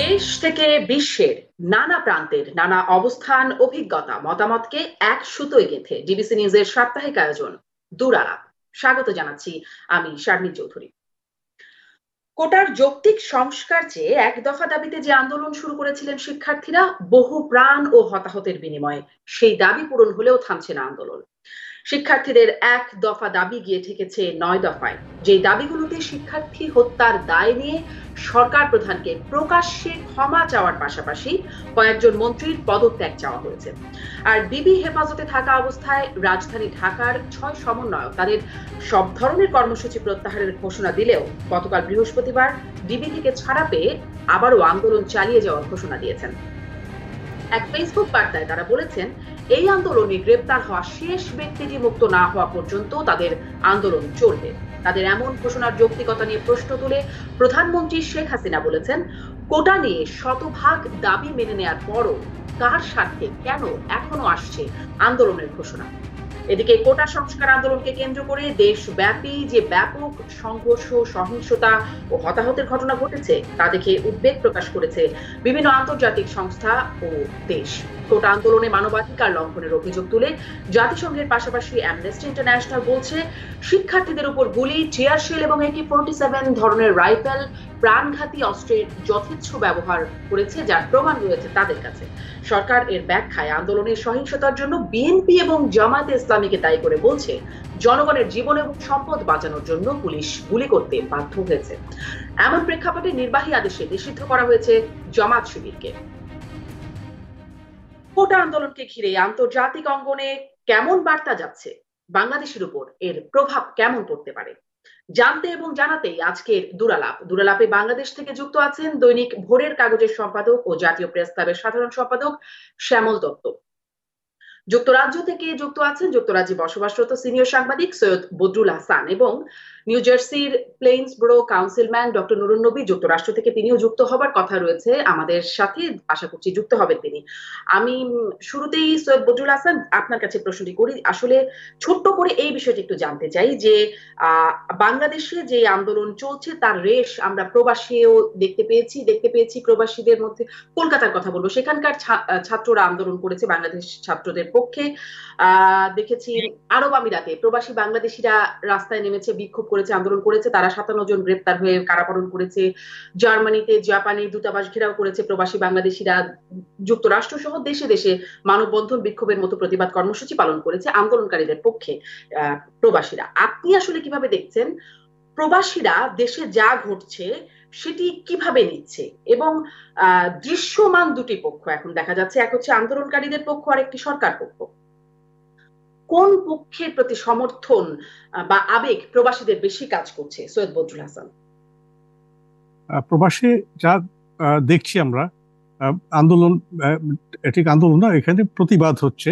দেশ থেকে বিশ্বের নানা প্রান্তের নানা অবস্থান অভিজ্ঞতা মতামতকে এক সুতো গেঁথে ডিবিসি নিউজের সাপ্তাহিক আয়োজন দুরালাপ স্বাগত জানাচ্ছি আমি শারমিন চৌধুরী কোটার যৌক্তিক সংস্কার চেয়ে এক দফা দাবিতে যে আন্দোলন শুরু করেছিলেন শিক্ষার্থীরা বহু প্রাণ ও হতাহতের বিনিময়ে সেই দাবি পূরণ হলেও থামছে না আন্দোলন শিক্ষার্থীদের এক দফা দাবি গিয়ে ঠেকেছে নয় দফায় যে দাবিগুলোতে শিক্ষার্থী হত্যার দায় নিয়ে সরকার প্রধানকে প্রকাশ্যে ক্ষমা চাওয়ার পাশাপাশি কয়েকজন মন্ত্রীর পদত্যাগ চাওয়া হয়েছে আর ডিবি হেফাজতে থাকা অবস্থায় রাজধানী ঢাকার ছয় সমন্বয়ক তাদের সব ধরনের কর্মসূচি প্রত্যাহারের ঘোষণা দিলেও গতকাল বৃহস্পতিবার ডিবি থেকে ছাড়া পেয়ে আবারও আন্দোলন চালিয়ে যাওয়ার ঘোষণা দিয়েছেন এক ফেসবুক বার্তায় তারা বলেছেন এই আন্দোলনে গ্রেপ্তার হওয়া শেষ ব্যক্তিটি মুক্ত না হওয়া পর্যন্ত তাদের আন্দোলন চলবে তাদের এমন ঘোষণার যৌক্তিকতা নিয়ে প্রশ্ন তুলে প্রধানমন্ত্রী শেখ হাসিনা বলেছেন কোটা নিয়ে শতভাগ দাবি মেনে নেয়ার পরও কার স্বার্থে কেন এখনো আসছে আন্দোলনের ঘোষণা এদিকে কোটা সংস্কার আন্দোলনকে কেন্দ্র করে দেশব্যাপী যে ব্যাপক সংঘর্ষ সহিংসতা ও হতাহতের ঘটনা ঘটেছে তা দেখে উদ্বেগ প্রকাশ করেছে বিভিন্ন আন্তর্জাতিক সংস্থা ও দেশ কোটা আন্দোলনে মানবাধিকার লঙ্ঘনের অভিযোগ তুলে জাতিসংঘের পাশাপাশি অ্যামনেস্টি ইন্টারন্যাশনাল বলছে শিক্ষার্থীদের উপর গুলি টিয়ারশেল এবং এটি ফোর্টি সেভেন ধরনের রাইফেল প্রাণঘাতী অস্ত্রের যথেচ্ছ ব্যবহার করেছে যার প্রমাণ রয়েছে তাদের কাছে সরকার এর ব্যাখ্যায় আন্দোলনের সহিংসতার জন্য বিএনপি এবং জামায়াতে ইসলামীকে দায়ী করে বলছে জনগণের জীবন এবং সম্পদ বাঁচানোর জন্য পুলিশ গুলি করতে বাধ্য হয়েছে এমন প্রেক্ষাপটে নির্বাহী আদেশে নিষিদ্ধ করা হয়েছে জামাত শিবিরকে কোটা আন্দোলনকে ঘিরে আন্তর্জাতিক অঙ্গনে কেমন বার্তা যাচ্ছে বাংলাদেশের উপর এর প্রভাব কেমন পড়তে পারে জানতে এবং জানাতেই আজকের দুরালাপ দুরালাপে বাংলাদেশ থেকে যুক্ত আছেন দৈনিক ভোরের কাগজের সম্পাদক ও জাতীয় প্রেস ক্লাবের সাধারণ সম্পাদক শ্যামল দত্ত যুক্তরাজ্য থেকে যুক্ত আছেন যুক্তরাজ্যে বসবাসরত সিনিয়র সাংবাদিক সৈয়দ বদরুল হাসান এবং নিউ জার্সির ব্রো কাউন্সিলম্যান ডক্টর নুরুন নবী যুক্তরাষ্ট্র থেকে তিনিও যুক্ত হবার কথা রয়েছে আমাদের সাথে আশা করছি যুক্ত হবেন তিনি আমি শুরুতেই সৈয়দ বদরুল হাসান আপনার কাছে প্রশ্নটি করি আসলে ছোট্ট করে এই বিষয়টি একটু জানতে চাই যে বাংলাদেশে যে আন্দোলন চলছে তার রেশ আমরা প্রবাসীও দেখতে পেয়েছি দেখতে পেয়েছি প্রবাসীদের মধ্যে কলকাতার কথা বলবো সেখানকার ছাত্ররা আন্দোলন করেছে বাংলাদেশ ছাত্রদের পক্ষে দেখেছি আরব আমিরাতে প্রবাসী বাংলাদেশিরা রাস্তায় নেমেছে বিক্ষোভ করেছে আন্দোলন করেছে তারা সাতান্ন জন গ্রেপ্তার হয়ে কারাবরণ করেছে জার্মানিতে জাপানে দূতাবাস ঘেরাও করেছে প্রবাসী বাংলাদেশিরা যুক্তরাষ্ট্র সহ দেশে দেশে মানববন্ধন বিক্ষোভের মতো প্রতিবাদ কর্মসূচি পালন করেছে আন্দোলনকারীদের পক্ষে প্রবাসীরা আপনি আসলে কিভাবে দেখছেন প্রবাসীরা দেশে যা ঘটছে সেটি কিভাবে নিচ্ছে এবং দৃশ্যমান দুটি পক্ষ এখন দেখা যাচ্ছে এক হচ্ছে আন্দোলনকারীদের পক্ষ আর একটি সরকার পক্ষ কোন পক্ষের প্রতি সমর্থন বা আবেগ প্রবাসীদের বেশি কাজ করছে সৈয়দ বদরুল হাসান প্রবাসে যা দেখছি আমরা আন্দোলন ঠিক আন্দোলন না এখানে প্রতিবাদ হচ্ছে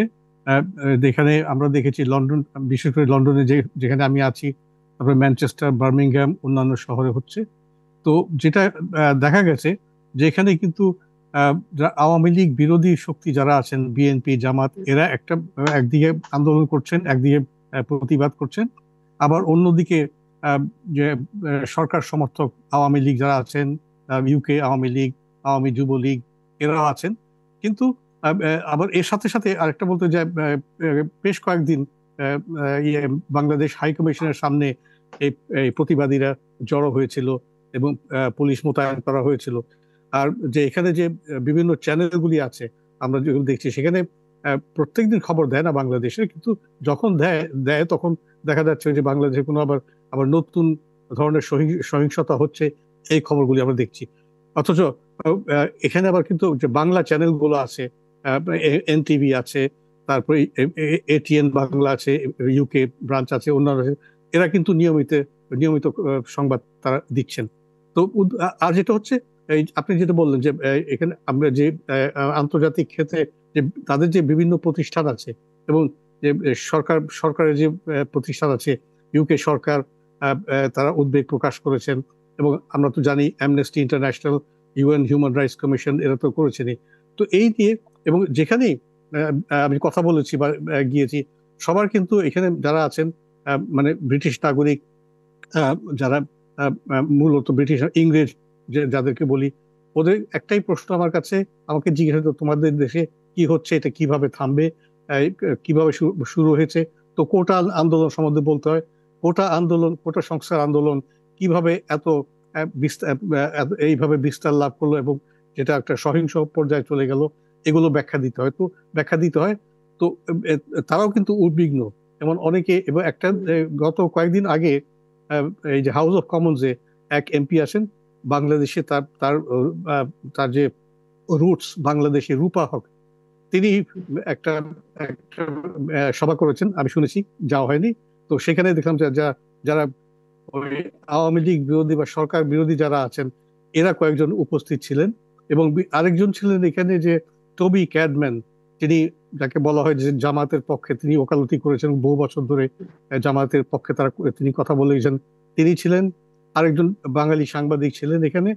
যেখানে আমরা দেখেছি লন্ডন বিশেষ করে লন্ডনে যে যেখানে আমি আছি তারপরে ম্যানচেস্টার বার্মিংহাম অন্যান্য শহরে হচ্ছে তো যেটা দেখা গেছে যে এখানে কিন্তু আওয়ামী লীগ বিরোধী শক্তি যারা আছেন বিএনপি জামাত এরা একটা একদিকে আন্দোলন করছেন একদিকে প্রতিবাদ করছেন আবার অন্যদিকে যে সরকার সমর্থক আওয়ামী লীগ যারা আছেন ইউকে আওয়ামী লীগ আওয়ামী যুবলীগ এরাও আছেন কিন্তু আবার এর সাথে সাথে আরেকটা বলতে যে বেশ কয়েকদিন ইয়ে, বাংলাদেশ হাইকমিশনের সামনে এই প্রতিবাদীরা জড়ো হয়েছিল এবং পুলিশ মোতায়েন করা হয়েছিল আর যে এখানে যে বিভিন্ন চ্যানেলগুলি আছে আমরা যেগুলো দেখছি সেখানে প্রত্যেক দিন খবর দেয় না বাংলাদেশে কিন্তু যখন দেয় দেয় তখন দেখা যাচ্ছে যে বাংলাদেশে কোনো আবার আবার নতুন ধরনের সহিংসতা হচ্ছে এই খবরগুলি আমরা দেখছি অথচ এখানে আবার কিন্তু যে বাংলা চ্যানেলগুলো আছে এনটিভি আছে তারপরে এটিএন বাংলা আছে ইউকে ব্রাঞ্চ আছে অন্যান্য এরা কিন্তু নিয়মিত নিয়মিত সংবাদ তারা দিচ্ছেন তো আর যেটা হচ্ছে এই আপনি যেটা বললেন যে এখানে আমরা যে আন্তর্জাতিক ক্ষেত্রে যে তাদের যে বিভিন্ন প্রতিষ্ঠান আছে এবং যে সরকার সরকারের যে প্রতিষ্ঠান আছে ইউকে সরকার তারা উদ্বেগ প্রকাশ করেছেন এবং আমরা তো জানি Amnesty International UN human rights commission এরা তো করেছেনই তো এই নিয়ে এবং যেখানেই আমি কথা বলেছি বা গিয়েছি সবার কিন্তু এখানে যারা আছেন মানে ব্রিটিশ নাগরিক যারা মূলত ব্রিটিশ ইংরেজ যাদেরকে বলি ওদের একটাই প্রশ্ন আমার কাছে আমাকে জিজ্ঞাসা করতো তোমাদের দেশে কি হচ্ছে এটা কিভাবে থামবে কিভাবে শুরু হয়েছে তো কোটা আন্দোলন সম্বন্ধে বলতে হয় কোটা আন্দোলন কোটা সংস্কার আন্দোলন কিভাবে এত এইভাবে বিস্তার লাভ করলো এবং যেটা একটা সহিংস পর্যায়ে চলে গেল এগুলো ব্যাখ্যা দিতে হয় তো ব্যাখ্যা দিতে হয় তো তারাও কিন্তু উদ্বিগ্ন এমন অনেকে এবং একটা গত কয়েকদিন আগে এই যে হাউস অফ কমন্সে এক এমপি আসেন বাংলাদেশে তার তার তার যে রুটস বাংলাদেশে রূপা হক তিনি একটা একটা সভা করেছেন আমি শুনেছি যাওয়া হয়নি তো সেখানে দেখলাম যে যা যারা আওয়ামী লীগ বিরোধী বা সরকার বিরোধী যারা আছেন এরা কয়েকজন উপস্থিত ছিলেন এবং আরেকজন ছিলেন এখানে যে টবি ক্যাডম্যান তিনি যাকে বলা হয় যে জামাতের পক্ষে তিনি ওকালতি করেছেন বহু বছর ধরে জামাতের পক্ষে তারা তিনি কথা বলেছেন তিনি ছিলেন আরেকজন বাঙালি সাংবাদিক ছিলেন এখানে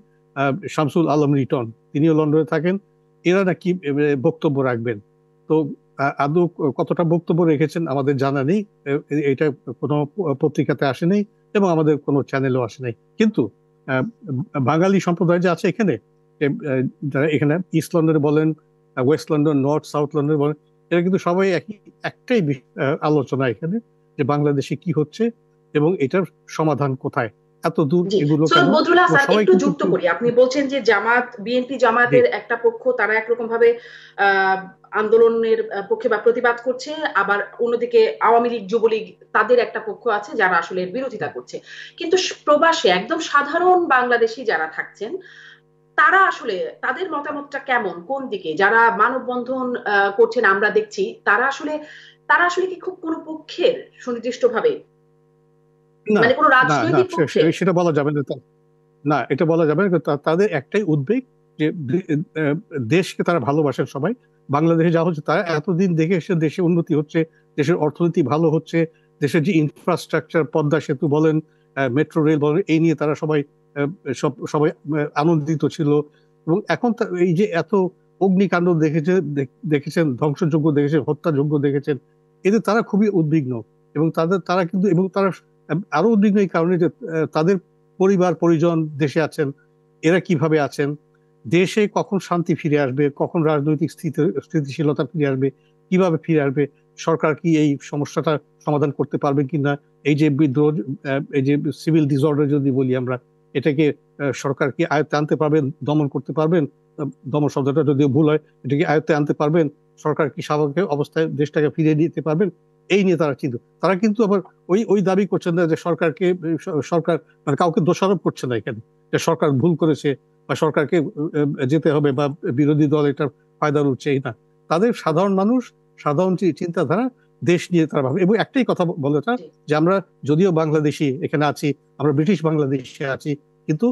শামসুল আলম রিটন তিনিও লন্ডনে থাকেন এরা নাকি বক্তব্য রাখবেন তো আদৌ কতটা বক্তব্য রেখেছেন আমাদের জানা নেই এটা কোনো পত্রিকাতে আসে নেই এবং আমাদের কোনো চ্যানেলও আসে নেই কিন্তু বাঙালি সম্প্রদায় যে আছে এখানে যারা এখানে ইস্ট লন্ডনে বলেন ওয়েস্ট লন্ডন নর্থ সাউথ লন্ডনে বলেন এরা কিন্তু সবাই একই একটাই আলোচনা এখানে যে বাংলাদেশে কি হচ্ছে এবং এটার সমাধান কোথায় এত দূর এগুলো বদরুল হাসান একটু যুক্ত করি আপনি বলছেন যে জামাত বিএনপি জামাতের একটা পক্ষ তারা একরকম ভাবে আন্দোলনের পক্ষে বা প্রতিবাদ করছে আবার অন্যদিকে আওয়ামী লীগ যুবলীগ তাদের একটা পক্ষ আছে যারা আসলে বিরোধিতা করছে কিন্তু প্রবাসে একদম সাধারণ বাংলাদেশি যারা থাকছেন তারা আসলে তাদের মতামতটা কেমন কোন দিকে যারা মানববন্ধন করছেন আমরা দেখছি তারা আসলে তারা আসলে কি খুব কোনো পক্ষের সুনির্দিষ্টভাবে মানে সেটা বলা যাবে না না এটা বলা যাবে না তাদের একটাই উদ্বেগ যে দেশকে তারা ভালোবাসেন সবাই বাংলাদেশে যা হচ্ছে তারা এতদিন দেখে এসে দেশে উন্নতি হচ্ছে দেশের অর্থনীতি ভালো হচ্ছে দেশের যে ইনফ্রাস্ট্রাকচার পদ্মা সেতু বলেন মেট্রো রেল বলেন এই নিয়ে তারা সবাই সব সবাই আনন্দিত ছিল এবং এখন এই যে এত অগ্নিকাণ্ড দেখেছে দেখেছেন ধ্বংসযোগ্য দেখেছেন হত্যাযোগ্য দেখেছেন এতে তারা খুবই উদ্বিগ্ন এবং তাদের তারা কিন্তু এবং তারা আরো উদ্বিগ্ন এই কারণে যে তাদের পরিবার পরিজন দেশে আছেন এরা কিভাবে আছেন দেশে কখন শান্তি ফিরে আসবে কখন রাজনৈতিক স্থিতিশীলতা ফিরে আসবে কিভাবে ফিরে আসবে সরকার কি এই সমস্যাটা সমাধান করতে পারবে কিনা এই যে বিদ্রোহ এই যে সিভিল ডিসঅর্ডার যদি বলি আমরা এটাকে সরকার কি আয়ত্তে আনতে পারবেন দমন করতে পারবেন দমন শব্দটা যদিও ভুল হয় এটাকে আয়ত্তে আনতে পারবেন সরকার কি স্বাভাবিক অবস্থায় দেশটাকে ফিরিয়ে দিতে পারবেন এই নিয়ে তারা কিন্তু তারা কিন্তু আবার ওই ওই দাবি করছেন না যে সরকারকে সরকার মানে কাউকে দোষারোপ করছে না এখানে যে সরকার ভুল করেছে বা সরকারকে যেতে হবে বা বিরোধী দল এটার ফায়দা উঠছে এই না তাদের সাধারণ মানুষ সাধারণ চিন্তাধারা দেশ নিয়ে তারা ভাবে এবং একটাই কথা বলে তারা যে আমরা যদিও বাংলাদেশি এখানে আছি আমরা ব্রিটিশ বাংলাদেশে আছি কিন্তু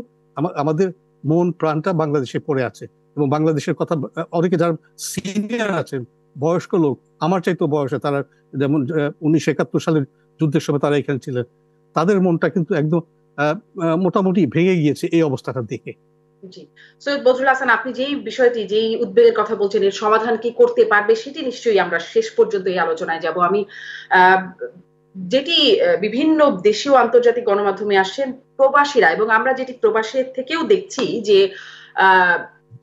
আমাদের মন প্রাণটা বাংলাদেশে পড়ে আছে এবং বাংলাদেশের কথা অনেকে যারা সিনিয়র আছেন বয়স্ক লোক আমার চাইতো বয়সে তারা যেমন উনিশশো একাত্তর সালের যুদ্ধের সময় তারা এখানে ছিলেন তাদের মনটা কিন্তু একদম মোটামুটি ভেঙে গিয়েছে এই অবস্থাটা দেখে সৈয়দ বদরুল হাসান আপনি যেই বিষয়টি যেই উদ্বেগের কথা বলছেন এর সমাধান কি করতে পারবে সেটি নিশ্চয়ই আমরা শেষ পর্যন্ত এই আলোচনায় যাব আমি যেটি বিভিন্ন দেশীয় আন্তর্জাতিক গণমাধ্যমে আসছেন প্রবাসীরা এবং আমরা যেটি প্রবাসের থেকেও দেখছি যে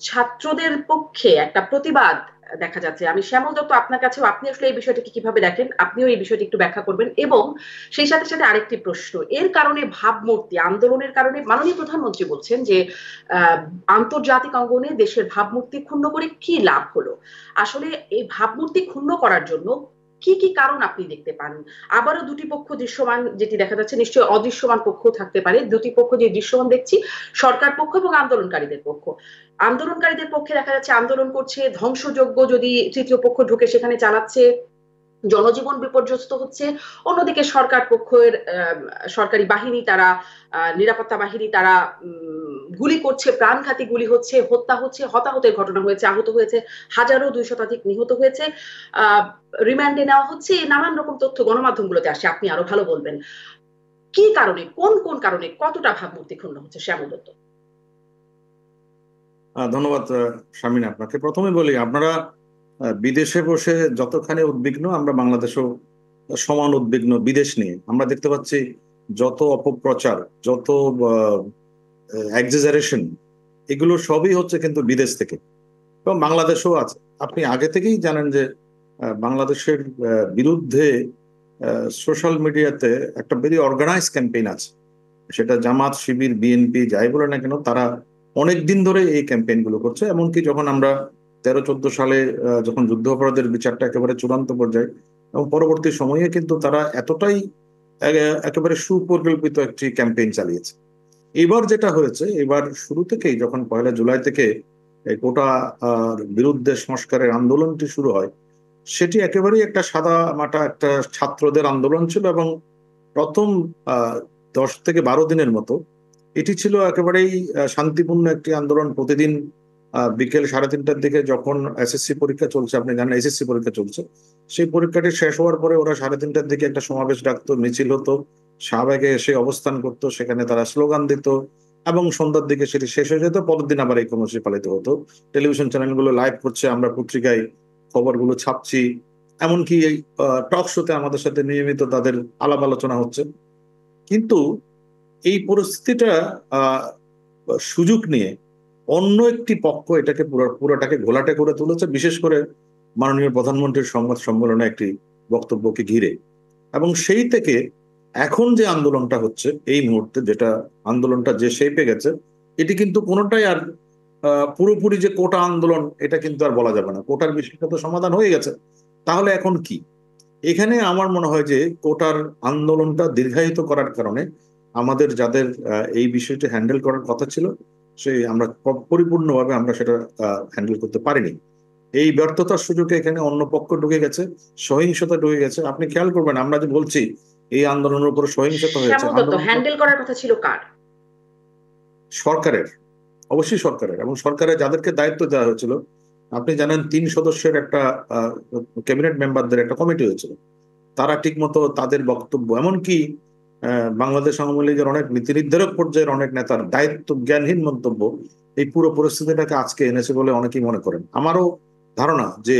ছাত্রদের পক্ষে একটা প্রতিবাদ দেখা যাচ্ছে আমি শ্যামল দত্ত আপনার কাছেও আপনি আসলে এই বিষয়টাকে কিভাবে দেখেন আপনিও এই বিষয়টি একটু ব্যাখ্যা করবেন এবং সেই সাথে সাথে আরেকটি প্রশ্ন এর কারণে ভাবমূর্তি আন্দোলনের কারণে মাননীয় প্রধানমন্ত্রী বলছেন যে আন্তর্জাতিক অঙ্গনে দেশের ভাবমূর্তি ক্ষুণ্ণ করে কি লাভ হলো আসলে এই ভাবমূর্তি ক্ষুণ্ণ করার জন্য কি কি কারণ আপনি দেখতে পান আবারও দুটি পক্ষ দৃশ্যমান যেটি দেখা যাচ্ছে নিশ্চয়ই অদৃশ্যমান পক্ষ থাকতে পারে দুটি পক্ষ যে দৃশ্যমান দেখছি সরকার পক্ষ এবং আন্দোলনকারীদের পক্ষ আন্দোলনকারীদের পক্ষে দেখা যাচ্ছে আন্দোলন করছে ধ্বংসযোগ্য যদি তৃতীয় পক্ষ ঢুকে সেখানে চালাচ্ছে জনজীবন বিপর্যস্ত হচ্ছে অন্যদিকে সরকার পক্ষের সরকারি বাহিনী তারা নিরাপত্তা বাহিনী তারা গুলি করছে প্রাণঘাতী গুলি হচ্ছে হত্যা হচ্ছে হতাহতের ঘটনা হয়েছে আহত হয়েছে হাজারো দুই শতাধিক নিহত হয়েছে রিমান্ডে নেওয়া হচ্ছে নানান রকম তথ্য গণমাধ্যমগুলোতে আসে আপনি আরো ভালো বলবেন কি কারণে কোন কোন কারণে কতটা ভাবমূর্তি ক্ষুণ্ণ হচ্ছে শ্যামল দত্ত ধন্যবাদ শামিন আপনাকে প্রথমে বলি আপনারা বিদেশে বসে যতখানি উদ্বিগ্ন আমরা বাংলাদেশও সমান উদ্বিগ্ন বিদেশ নিয়ে আমরা দেখতে পাচ্ছি যত অপপ্রচার যত এক্সেজারেশন এগুলো সবই হচ্ছে কিন্তু বিদেশ থেকে এবং বাংলাদেশও আছে আপনি আগে থেকেই জানেন যে বাংলাদেশের বিরুদ্ধে সোশ্যাল মিডিয়াতে একটা বেরি অর্গানাইজ ক্যাম্পেইন আছে সেটা জামাত শিবির বিএনপি যাই বলে না কেন তারা অনেক দিন ধরে এই ক্যাম্পেইনগুলো করছে এমনকি যখন আমরা তেরো চোদ্দ সালে যখন যুদ্ধ অপরাধের বিচারটা একেবারে চূড়ান্ত পর্যায়ে এবং পরবর্তী সময়ে কিন্তু তারা এতটাই একেবারে সুপরিকল্পিত একটি ক্যাম্পেইন চালিয়েছে এবার যেটা হয়েছে এবার শুরু থেকেই যখন পয়লা জুলাই থেকে গোটা আর বিরুদ্ধে সংস্কারের আন্দোলনটি শুরু হয় সেটি একেবারেই একটা সাদা মাটা একটা ছাত্রদের আন্দোলন ছিল এবং প্রথম দশ থেকে বারো দিনের মতো এটি ছিল একেবারেই শান্তিপূর্ণ একটি আন্দোলন প্রতিদিন বিকেল সাড়ে তিনটার দিকে যখন এসএসসি পরীক্ষা চলছে আপনি জানেন এসএসসি পরীক্ষা চলছে সেই পরীক্ষাটি শেষ হওয়ার পরে ওরা সাড়ে তিনটার দিকে একটা সমাবেশ ডাকতো মিছিল হতো শাহবাগে এসে অবস্থান করত সেখানে তারা স্লোগান দিত এবং সন্ধ্যার দিকে সেটি শেষ হয়ে যেত পরের দিন আবার এই কর্মসূচি পালিত হতো টেলিভিশন চ্যানেলগুলো লাইভ করছে আমরা পত্রিকায় খবরগুলো ছাপছি এমনকি এই টক শোতে আমাদের সাথে নিয়মিত তাদের আলাপ আলোচনা হচ্ছে কিন্তু এই পরিস্থিতিটা সুযোগ নিয়ে অন্য একটি পক্ষ এটাকে পুরোটাকে ঘোলাটে করে তুলেছে বিশেষ করে মাননীয় প্রধানমন্ত্রীর সংবাদ সম্মেলনে একটি বক্তব্যকে ঘিরে এবং সেই থেকে এখন যে আন্দোলনটা হচ্ছে এই মুহূর্তে যেটা আন্দোলনটা যে শেপে গেছে এটি কিন্তু কোনোটাই আর পুরোপুরি যে কোটা আন্দোলন এটা কিন্তু আর বলা যাবে না কোটার বিষয়টা তো সমাধান হয়ে গেছে তাহলে এখন কি এখানে আমার মনে হয় যে কোটার আন্দোলনটা দীর্ঘায়িত করার কারণে আমাদের যাদের এই বিষয়টি হ্যান্ডেল করার কথা ছিল সেই আমরা পরিপূর্ণভাবে আমরা সেটা হ্যান্ডেল করতে পারিনি এই ব্যর্থতার সুযোগে এখানে অন্য পক্ষ ঢুকে গেছে সহিংসতা ঢুকে গেছে আপনি খেয়াল করবেন আমরা যে বলছি এই আন্দোলনের উপর সহিংসতা হয়েছে সরকারের অবশ্যই সরকারের এবং সরকারের যাদেরকে দায়িত্ব দেওয়া হয়েছিল আপনি জানেন তিন সদস্যের একটা ক্যাবিনেট মেম্বারদের একটা কমিটি হয়েছিল তারা ঠিক মতো তাদের বক্তব্য এমনকি বাংলাদেশ আওয়ামী লীগের অনেক নীতি নির্ধারক পর্যায়ের অনেক নেতার দায়িত্ব জ্ঞানহীন মন্তব্য এই পুরো পরিস্থিতিটাকে আজকে এনেছে বলে অনেকেই মনে করেন আমারও ধারণা যে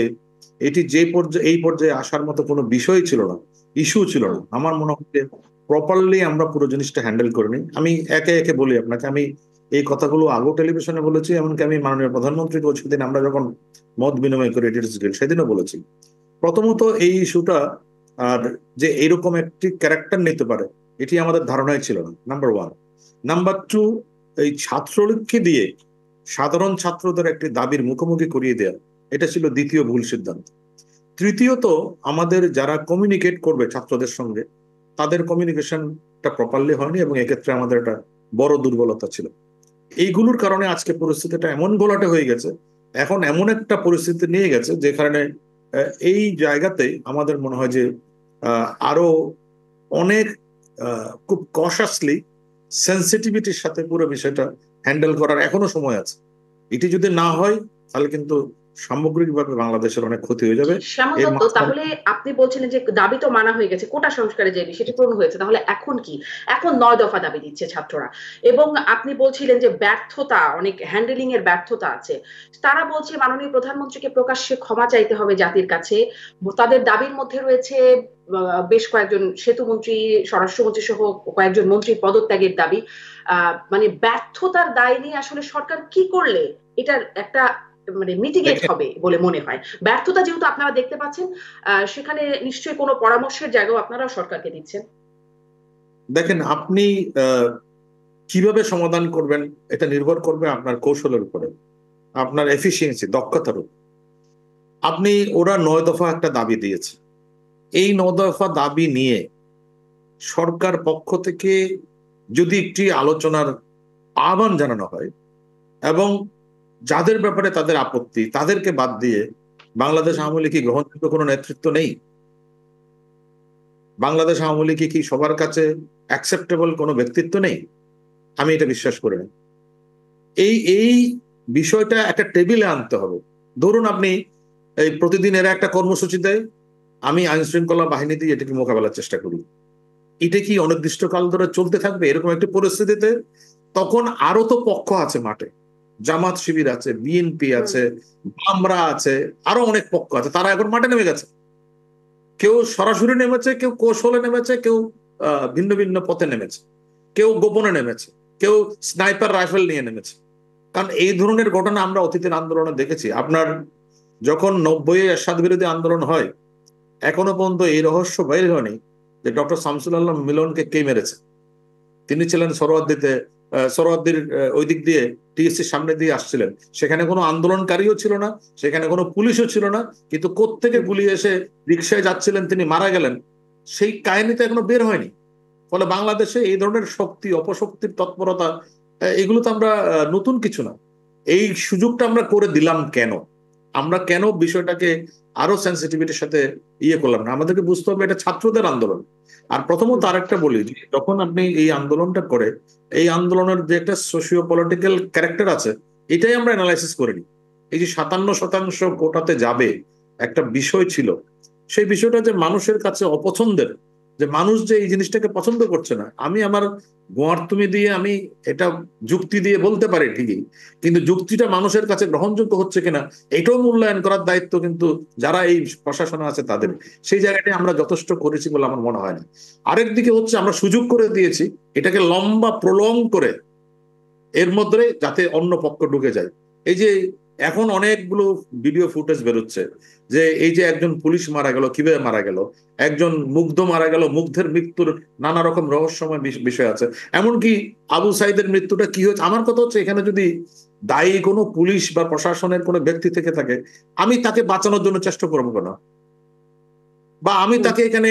এটি যে পর্যায়ে এই পর্যায়ে আসার মতো কোনো বিষয় ছিল না ইস্যু ছিল না আমার মনে হচ্ছে প্রপারলি আমরা পুরো জিনিসটা হ্যান্ডেল করিনি আমি একে একে বলি আপনাকে আমি এই কথাগুলো আগেও টেলিভিশনে বলেছি এমনকি আমি মাননীয় প্রধানমন্ত্রী সেদিন আমরা যখন মত বিনিময় করি এটি গিল সেদিনও বলেছি প্রথমত এই ইস্যুটা আর যে এরকম একটি ক্যারেক্টার নিতে পারে এটি আমাদের ধারণায় ছিল না নাম্বার ওয়ান নাম্বার টু এই ছাত্রলীগকে দিয়ে সাধারণ ছাত্রদের একটি দাবির মুখোমুখি করিয়ে দেওয়া এটা ছিল দ্বিতীয় ভুল সিদ্ধান্ত তৃতীয়ত আমাদের যারা কমিউনিকেট করবে ছাত্রদের সঙ্গে তাদের কমিউনিকেশনটা প্রপারলি হয়নি এবং এক্ষেত্রে আমাদের একটা বড় দুর্বলতা ছিল এইগুলোর কারণে আজকে পরিস্থিতিটা এমন গোলাটে হয়ে গেছে এখন এমন একটা পরিস্থিতি নিয়ে গেছে যে কারণে এই জায়গাতে আমাদের মনে হয় যে আরো অনেক খুব কনসাসলি সেন্সিটিভিটির সাথে পুরো বিষয়টা হ্যান্ডেল করার এখনো সময় আছে এটি যদি না হয় তাহলে কিন্তু সামগ্রিকভাবে বাংলাদেশের অনেক ক্ষতি হয়ে যাবে তাহলে আপনি বলছিলেন যে দাবি তো মানা হয়ে গেছে কোটা সংস্কারে যে বিষয়টি পূরণ হয়েছে তাহলে এখন কি এখন নয় দফা দাবি দিচ্ছে ছাত্ররা এবং আপনি বলছিলেন যে ব্যর্থতা অনেক হ্যান্ডেলিং এর ব্যর্থতা আছে তারা বলছে মাননীয় প্রধানমন্ত্রীকে প্রকাশ্যে ক্ষমা চাইতে হবে জাতির কাছে তাদের দাবির মধ্যে রয়েছে বেশ কয়েকজন সেতু মন্ত্রী স্বরাষ্ট্রমন্ত্রী সহ কয়েকজন মন্ত্রী পদত্যাগের দাবি মানে ব্যর্থতার দায় নিয়ে আসলে সরকার কি করলে এটার একটা মানে মিটিগেট হবে বলে মনে হয় ব্যর্থতা যেহেতু আপনারা দেখতে পাচ্ছেন সেখানে নিশ্চয়ই কোনো পরামর্শের জায়গাও আপনারা সরকারকে দিচ্ছেন দেখেন আপনি কিভাবে সমাধান করবেন এটা নির্ভর করবে আপনার কৌশলের উপরে আপনার এফিসিয়েন্সি দক্ষতার উপর আপনি ওরা নয় দফা একটা দাবি দিয়েছে এই নয় দফা দাবি নিয়ে সরকার পক্ষ থেকে যদি একটি আলোচনার আহ্বান জানানো হয় এবং যাদের ব্যাপারে তাদের আপত্তি তাদেরকে বাদ দিয়ে বাংলাদেশ আওয়ামী লীগ কি গ্রহণযোগ্য কোনো নেতৃত্ব নেই বাংলাদেশ আওয়ামী লীগ কি সবার কাছে অ্যাকসেপ্টেবল কোনো ব্যক্তিত্ব নেই আমি এটা বিশ্বাস করি না এই এই বিষয়টা একটা টেবিলে আনতে হবে ধরুন আপনি এই প্রতিদিন এরা একটা কর্মসূচি দেয় আমি আইন শৃঙ্খলা বাহিনী দিয়ে এটাকে মোকাবেলার চেষ্টা করি এটা কি অনির্দিষ্টকাল ধরে চলতে থাকবে এরকম একটি পরিস্থিতিতে তখন আরো তো পক্ষ আছে মাঠে জামাত শিবির আছে বিএনপি আছে বামরা আছে আরো অনেক পক্ষ আছে তারা এখন মাঠে নেমে গেছে কেউ সরাসরি নেমেছে কেউ কৌশলে নেমেছে কেউ ভিন্ন ভিন্ন পথে নেমেছে কেউ গোপনে নেমেছে কেউ স্নাইপার রাইফেল নিয়ে নেমেছে কারণ এই ধরনের ঘটনা আমরা অতীতের আন্দোলনে দেখেছি আপনার যখন নব্বই এরশাদ বিরোধী আন্দোলন হয় এখনো পর্যন্ত এই রহস্য বাইর হয়নি যে ডক্টর শামসুল আল্লাহ মিলনকে কে মেরেছে তিনি ছিলেন সরোয়াদ্দিতে সরোয়াদ্দির ওই দিক দিয়ে টিএসসির সামনে দিয়ে আসছিলেন সেখানে কোনো আন্দোলনকারীও ছিল না সেখানে কোনো পুলিশও ছিল না কিন্তু কোত্থেকে গুলি এসে রিক্সায় যাচ্ছিলেন তিনি মারা গেলেন সেই কাহিনী তো এখনো বের হয়নি ফলে বাংলাদেশে এই ধরনের শক্তি অপশক্তির তৎপরতা এগুলো তো আমরা নতুন কিছু না এই সুযোগটা আমরা করে দিলাম কেন আমরা কেন বিষয়টাকে আরো সেন্সিটিভিটির সাথে ইয়ে করলাম না আমাদেরকে বুঝতে হবে এটা ছাত্রদের আন্দোলন আর প্রথমত আরেকটা বলি যখন আপনি এই আন্দোলনটা করে এই আন্দোলনের যে একটা সোশিও পলিটিক্যাল ক্যারেক্টার আছে এটাই আমরা অ্যানালাইসিস করে নিই এই যে সাতান্ন শতাংশ কোটাতে যাবে একটা বিষয় ছিল সেই বিষয়টা যে মানুষের কাছে অপছন্দের যে মানুষ যে এই জিনিসটাকে পছন্দ করছে না আমি আমার গোয়ার্তুমি দিয়ে আমি এটা যুক্তি দিয়ে বলতে পারি ঠিকই কিন্তু যুক্তিটা মানুষের কাছে গ্রহণযোগ্য হচ্ছে কিনা এটাও মূল্যায়ন করার দায়িত্ব কিন্তু যারা এই প্রশাসনে আছে তাদের সেই জায়গাটা আমরা যথেষ্ট করেছি বলে আমার মনে হয় না আরেক দিকে হচ্ছে আমরা সুযোগ করে দিয়েছি এটাকে লম্বা প্রলং করে এর মধ্যে যাতে অন্য পক্ষ ঢুকে যায় এই যে এখন অনেকগুলো ভিডিও ফুটেজ বেরোচ্ছে যে এই যে একজন পুলিশ মারা গেল কিভাবে মারা গেল একজন মুগ্ধ মারা গেল মুগ্ধের মৃত্যুর নানা রকম রহস্যময় বিষয় আছে এমনকি আবু সাইদের মৃত্যুটা কি হয়েছে আমার কথা হচ্ছে এখানে যদি দায়ী কোনো পুলিশ বা প্রশাসনের কোনো ব্যক্তি থেকে থাকে আমি তাকে বাঁচানোর জন্য চেষ্টা করবো কেন বা আমি তাকে এখানে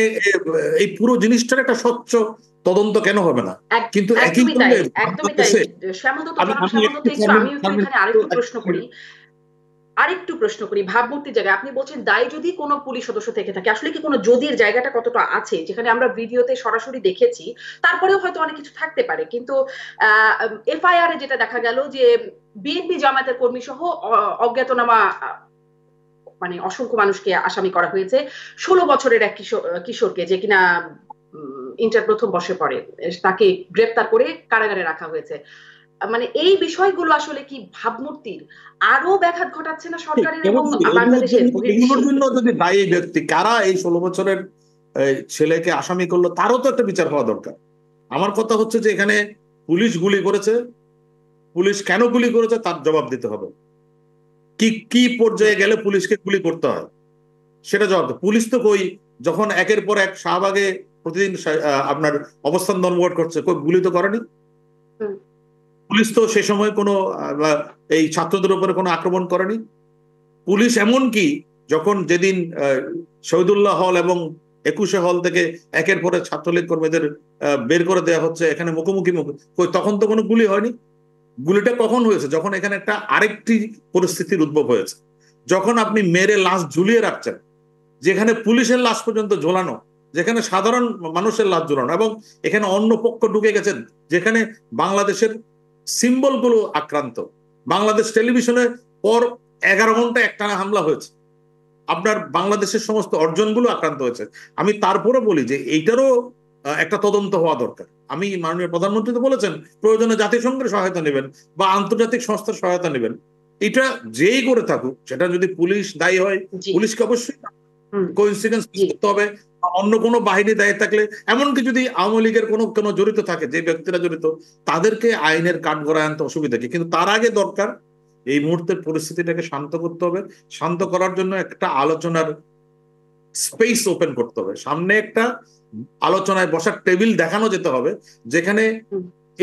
এই পুরো জিনিসটার একটা স্বচ্ছ তদন্ত কেন হবে না কিন্তু একই আমি আরেকটু প্রশ্ন করি আরেকটু প্রশ্ন করি ভাবমূর্তির জায়গায় আপনি বলছেন দায় যদি কোনো পুলিশ সদস্য থেকে থাকে আসলে কি কোনো যদির জায়গাটা কতটা আছে যেখানে আমরা ভিডিওতে সরাসরি দেখেছি তারপরেও হয়তো অনেক কিছু থাকতে পারে কিন্তু এফআইআর এ যেটা দেখা গেল যে বিএনপি জামায়াতের কর্মী সহ অজ্ঞাতনামা মানে অসংখ্য মানুষকে আসামি করা হয়েছে ষোলো বছরের এক কিশোর কিশোরকে যে কিনা ইন্টার প্রথম বর্ষে পড়ে তাকে গ্রেপ্তার করে কারাগারে রাখা হয়েছে মানে এই বিষয়গুলো আসলে কি ভাবমূর্তির আরো ব্যাঘাত ঘটাচ্ছে না সরকারের এবং বাংলাদেশের ব্যক্তি কারা এই ষোলো বছরের ছেলেকে আসামি করলো তারও তো একটা বিচার হওয়া দরকার আমার কথা হচ্ছে যে এখানে পুলিশ গুলি করেছে পুলিশ কেন গুলি করেছে তার জবাব দিতে হবে কি কি পর্যায়ে গেলে পুলিশকে গুলি করতে হয় সেটা জবাব পুলিশ তো কই যখন একের পর এক শাহবাগে প্রতিদিন আপনার অবস্থান ধর্মঘট করছে কই গুলি তো করেনি পুলিশ তো সে সময় কোনো এই ছাত্রদের উপরে কোনো আক্রমণ করেনি পুলিশ এমন কি যখন যেদিন শহীদুল্লাহ হল এবং একুশে হল থেকে একের পরে ছাত্রলীগ কর্মীদের বের করে দেওয়া হচ্ছে এখানে মুখোমুখি তখন তো কোনো গুলি হয়নি গুলিটা কখন হয়েছে যখন এখানে একটা আরেকটি পরিস্থিতির উদ্ভব হয়েছে যখন আপনি মেরে লাশ ঝুলিয়ে রাখছেন যেখানে পুলিশের লাশ পর্যন্ত ঝোলানো যেখানে সাধারণ মানুষের লাশ ঝোলানো এবং এখানে অন্য পক্ষ ঢুকে গেছেন যেখানে বাংলাদেশের সিম্বলগুলো আক্রান্ত বাংলাদেশ টেলিভিশনে পর এগারো ঘন্টা একটানা হামলা হয়েছে আপনার বাংলাদেশের সমস্ত অর্জনগুলো আক্রান্ত হয়েছে আমি তারপরে বলি যে এইটারও একটা তদন্ত হওয়া দরকার আমি মাননীয় প্রধানমন্ত্রী তো বলেছেন প্রয়োজনে জাতিসংঘের সহায়তা নেবেন বা আন্তর্জাতিক সংস্থার সহায়তা নেবেন এটা যেই করে থাকুক সেটা যদি পুলিশ দায়ী হয় পুলিশকে অবশ্যই কোইন্সিডেন্স করতে হবে অন্য কোনো বাহিনী দায়ী থাকলে এমনকি যদি আওয়ামী লীগের কোনো কোনো জড়িত থাকে যে ব্যক্তিরা জড়িত তাদেরকে আইনের কাঠ গড়ায় আনতে অসুবিধা কি কিন্তু তার আগে দরকার এই মুহূর্তের পরিস্থিতিটাকে শান্ত করতে হবে শান্ত করার জন্য একটা আলোচনার স্পেস ওপেন করতে হবে সামনে একটা আলোচনায় বসার টেবিল দেখানো যেতে হবে যেখানে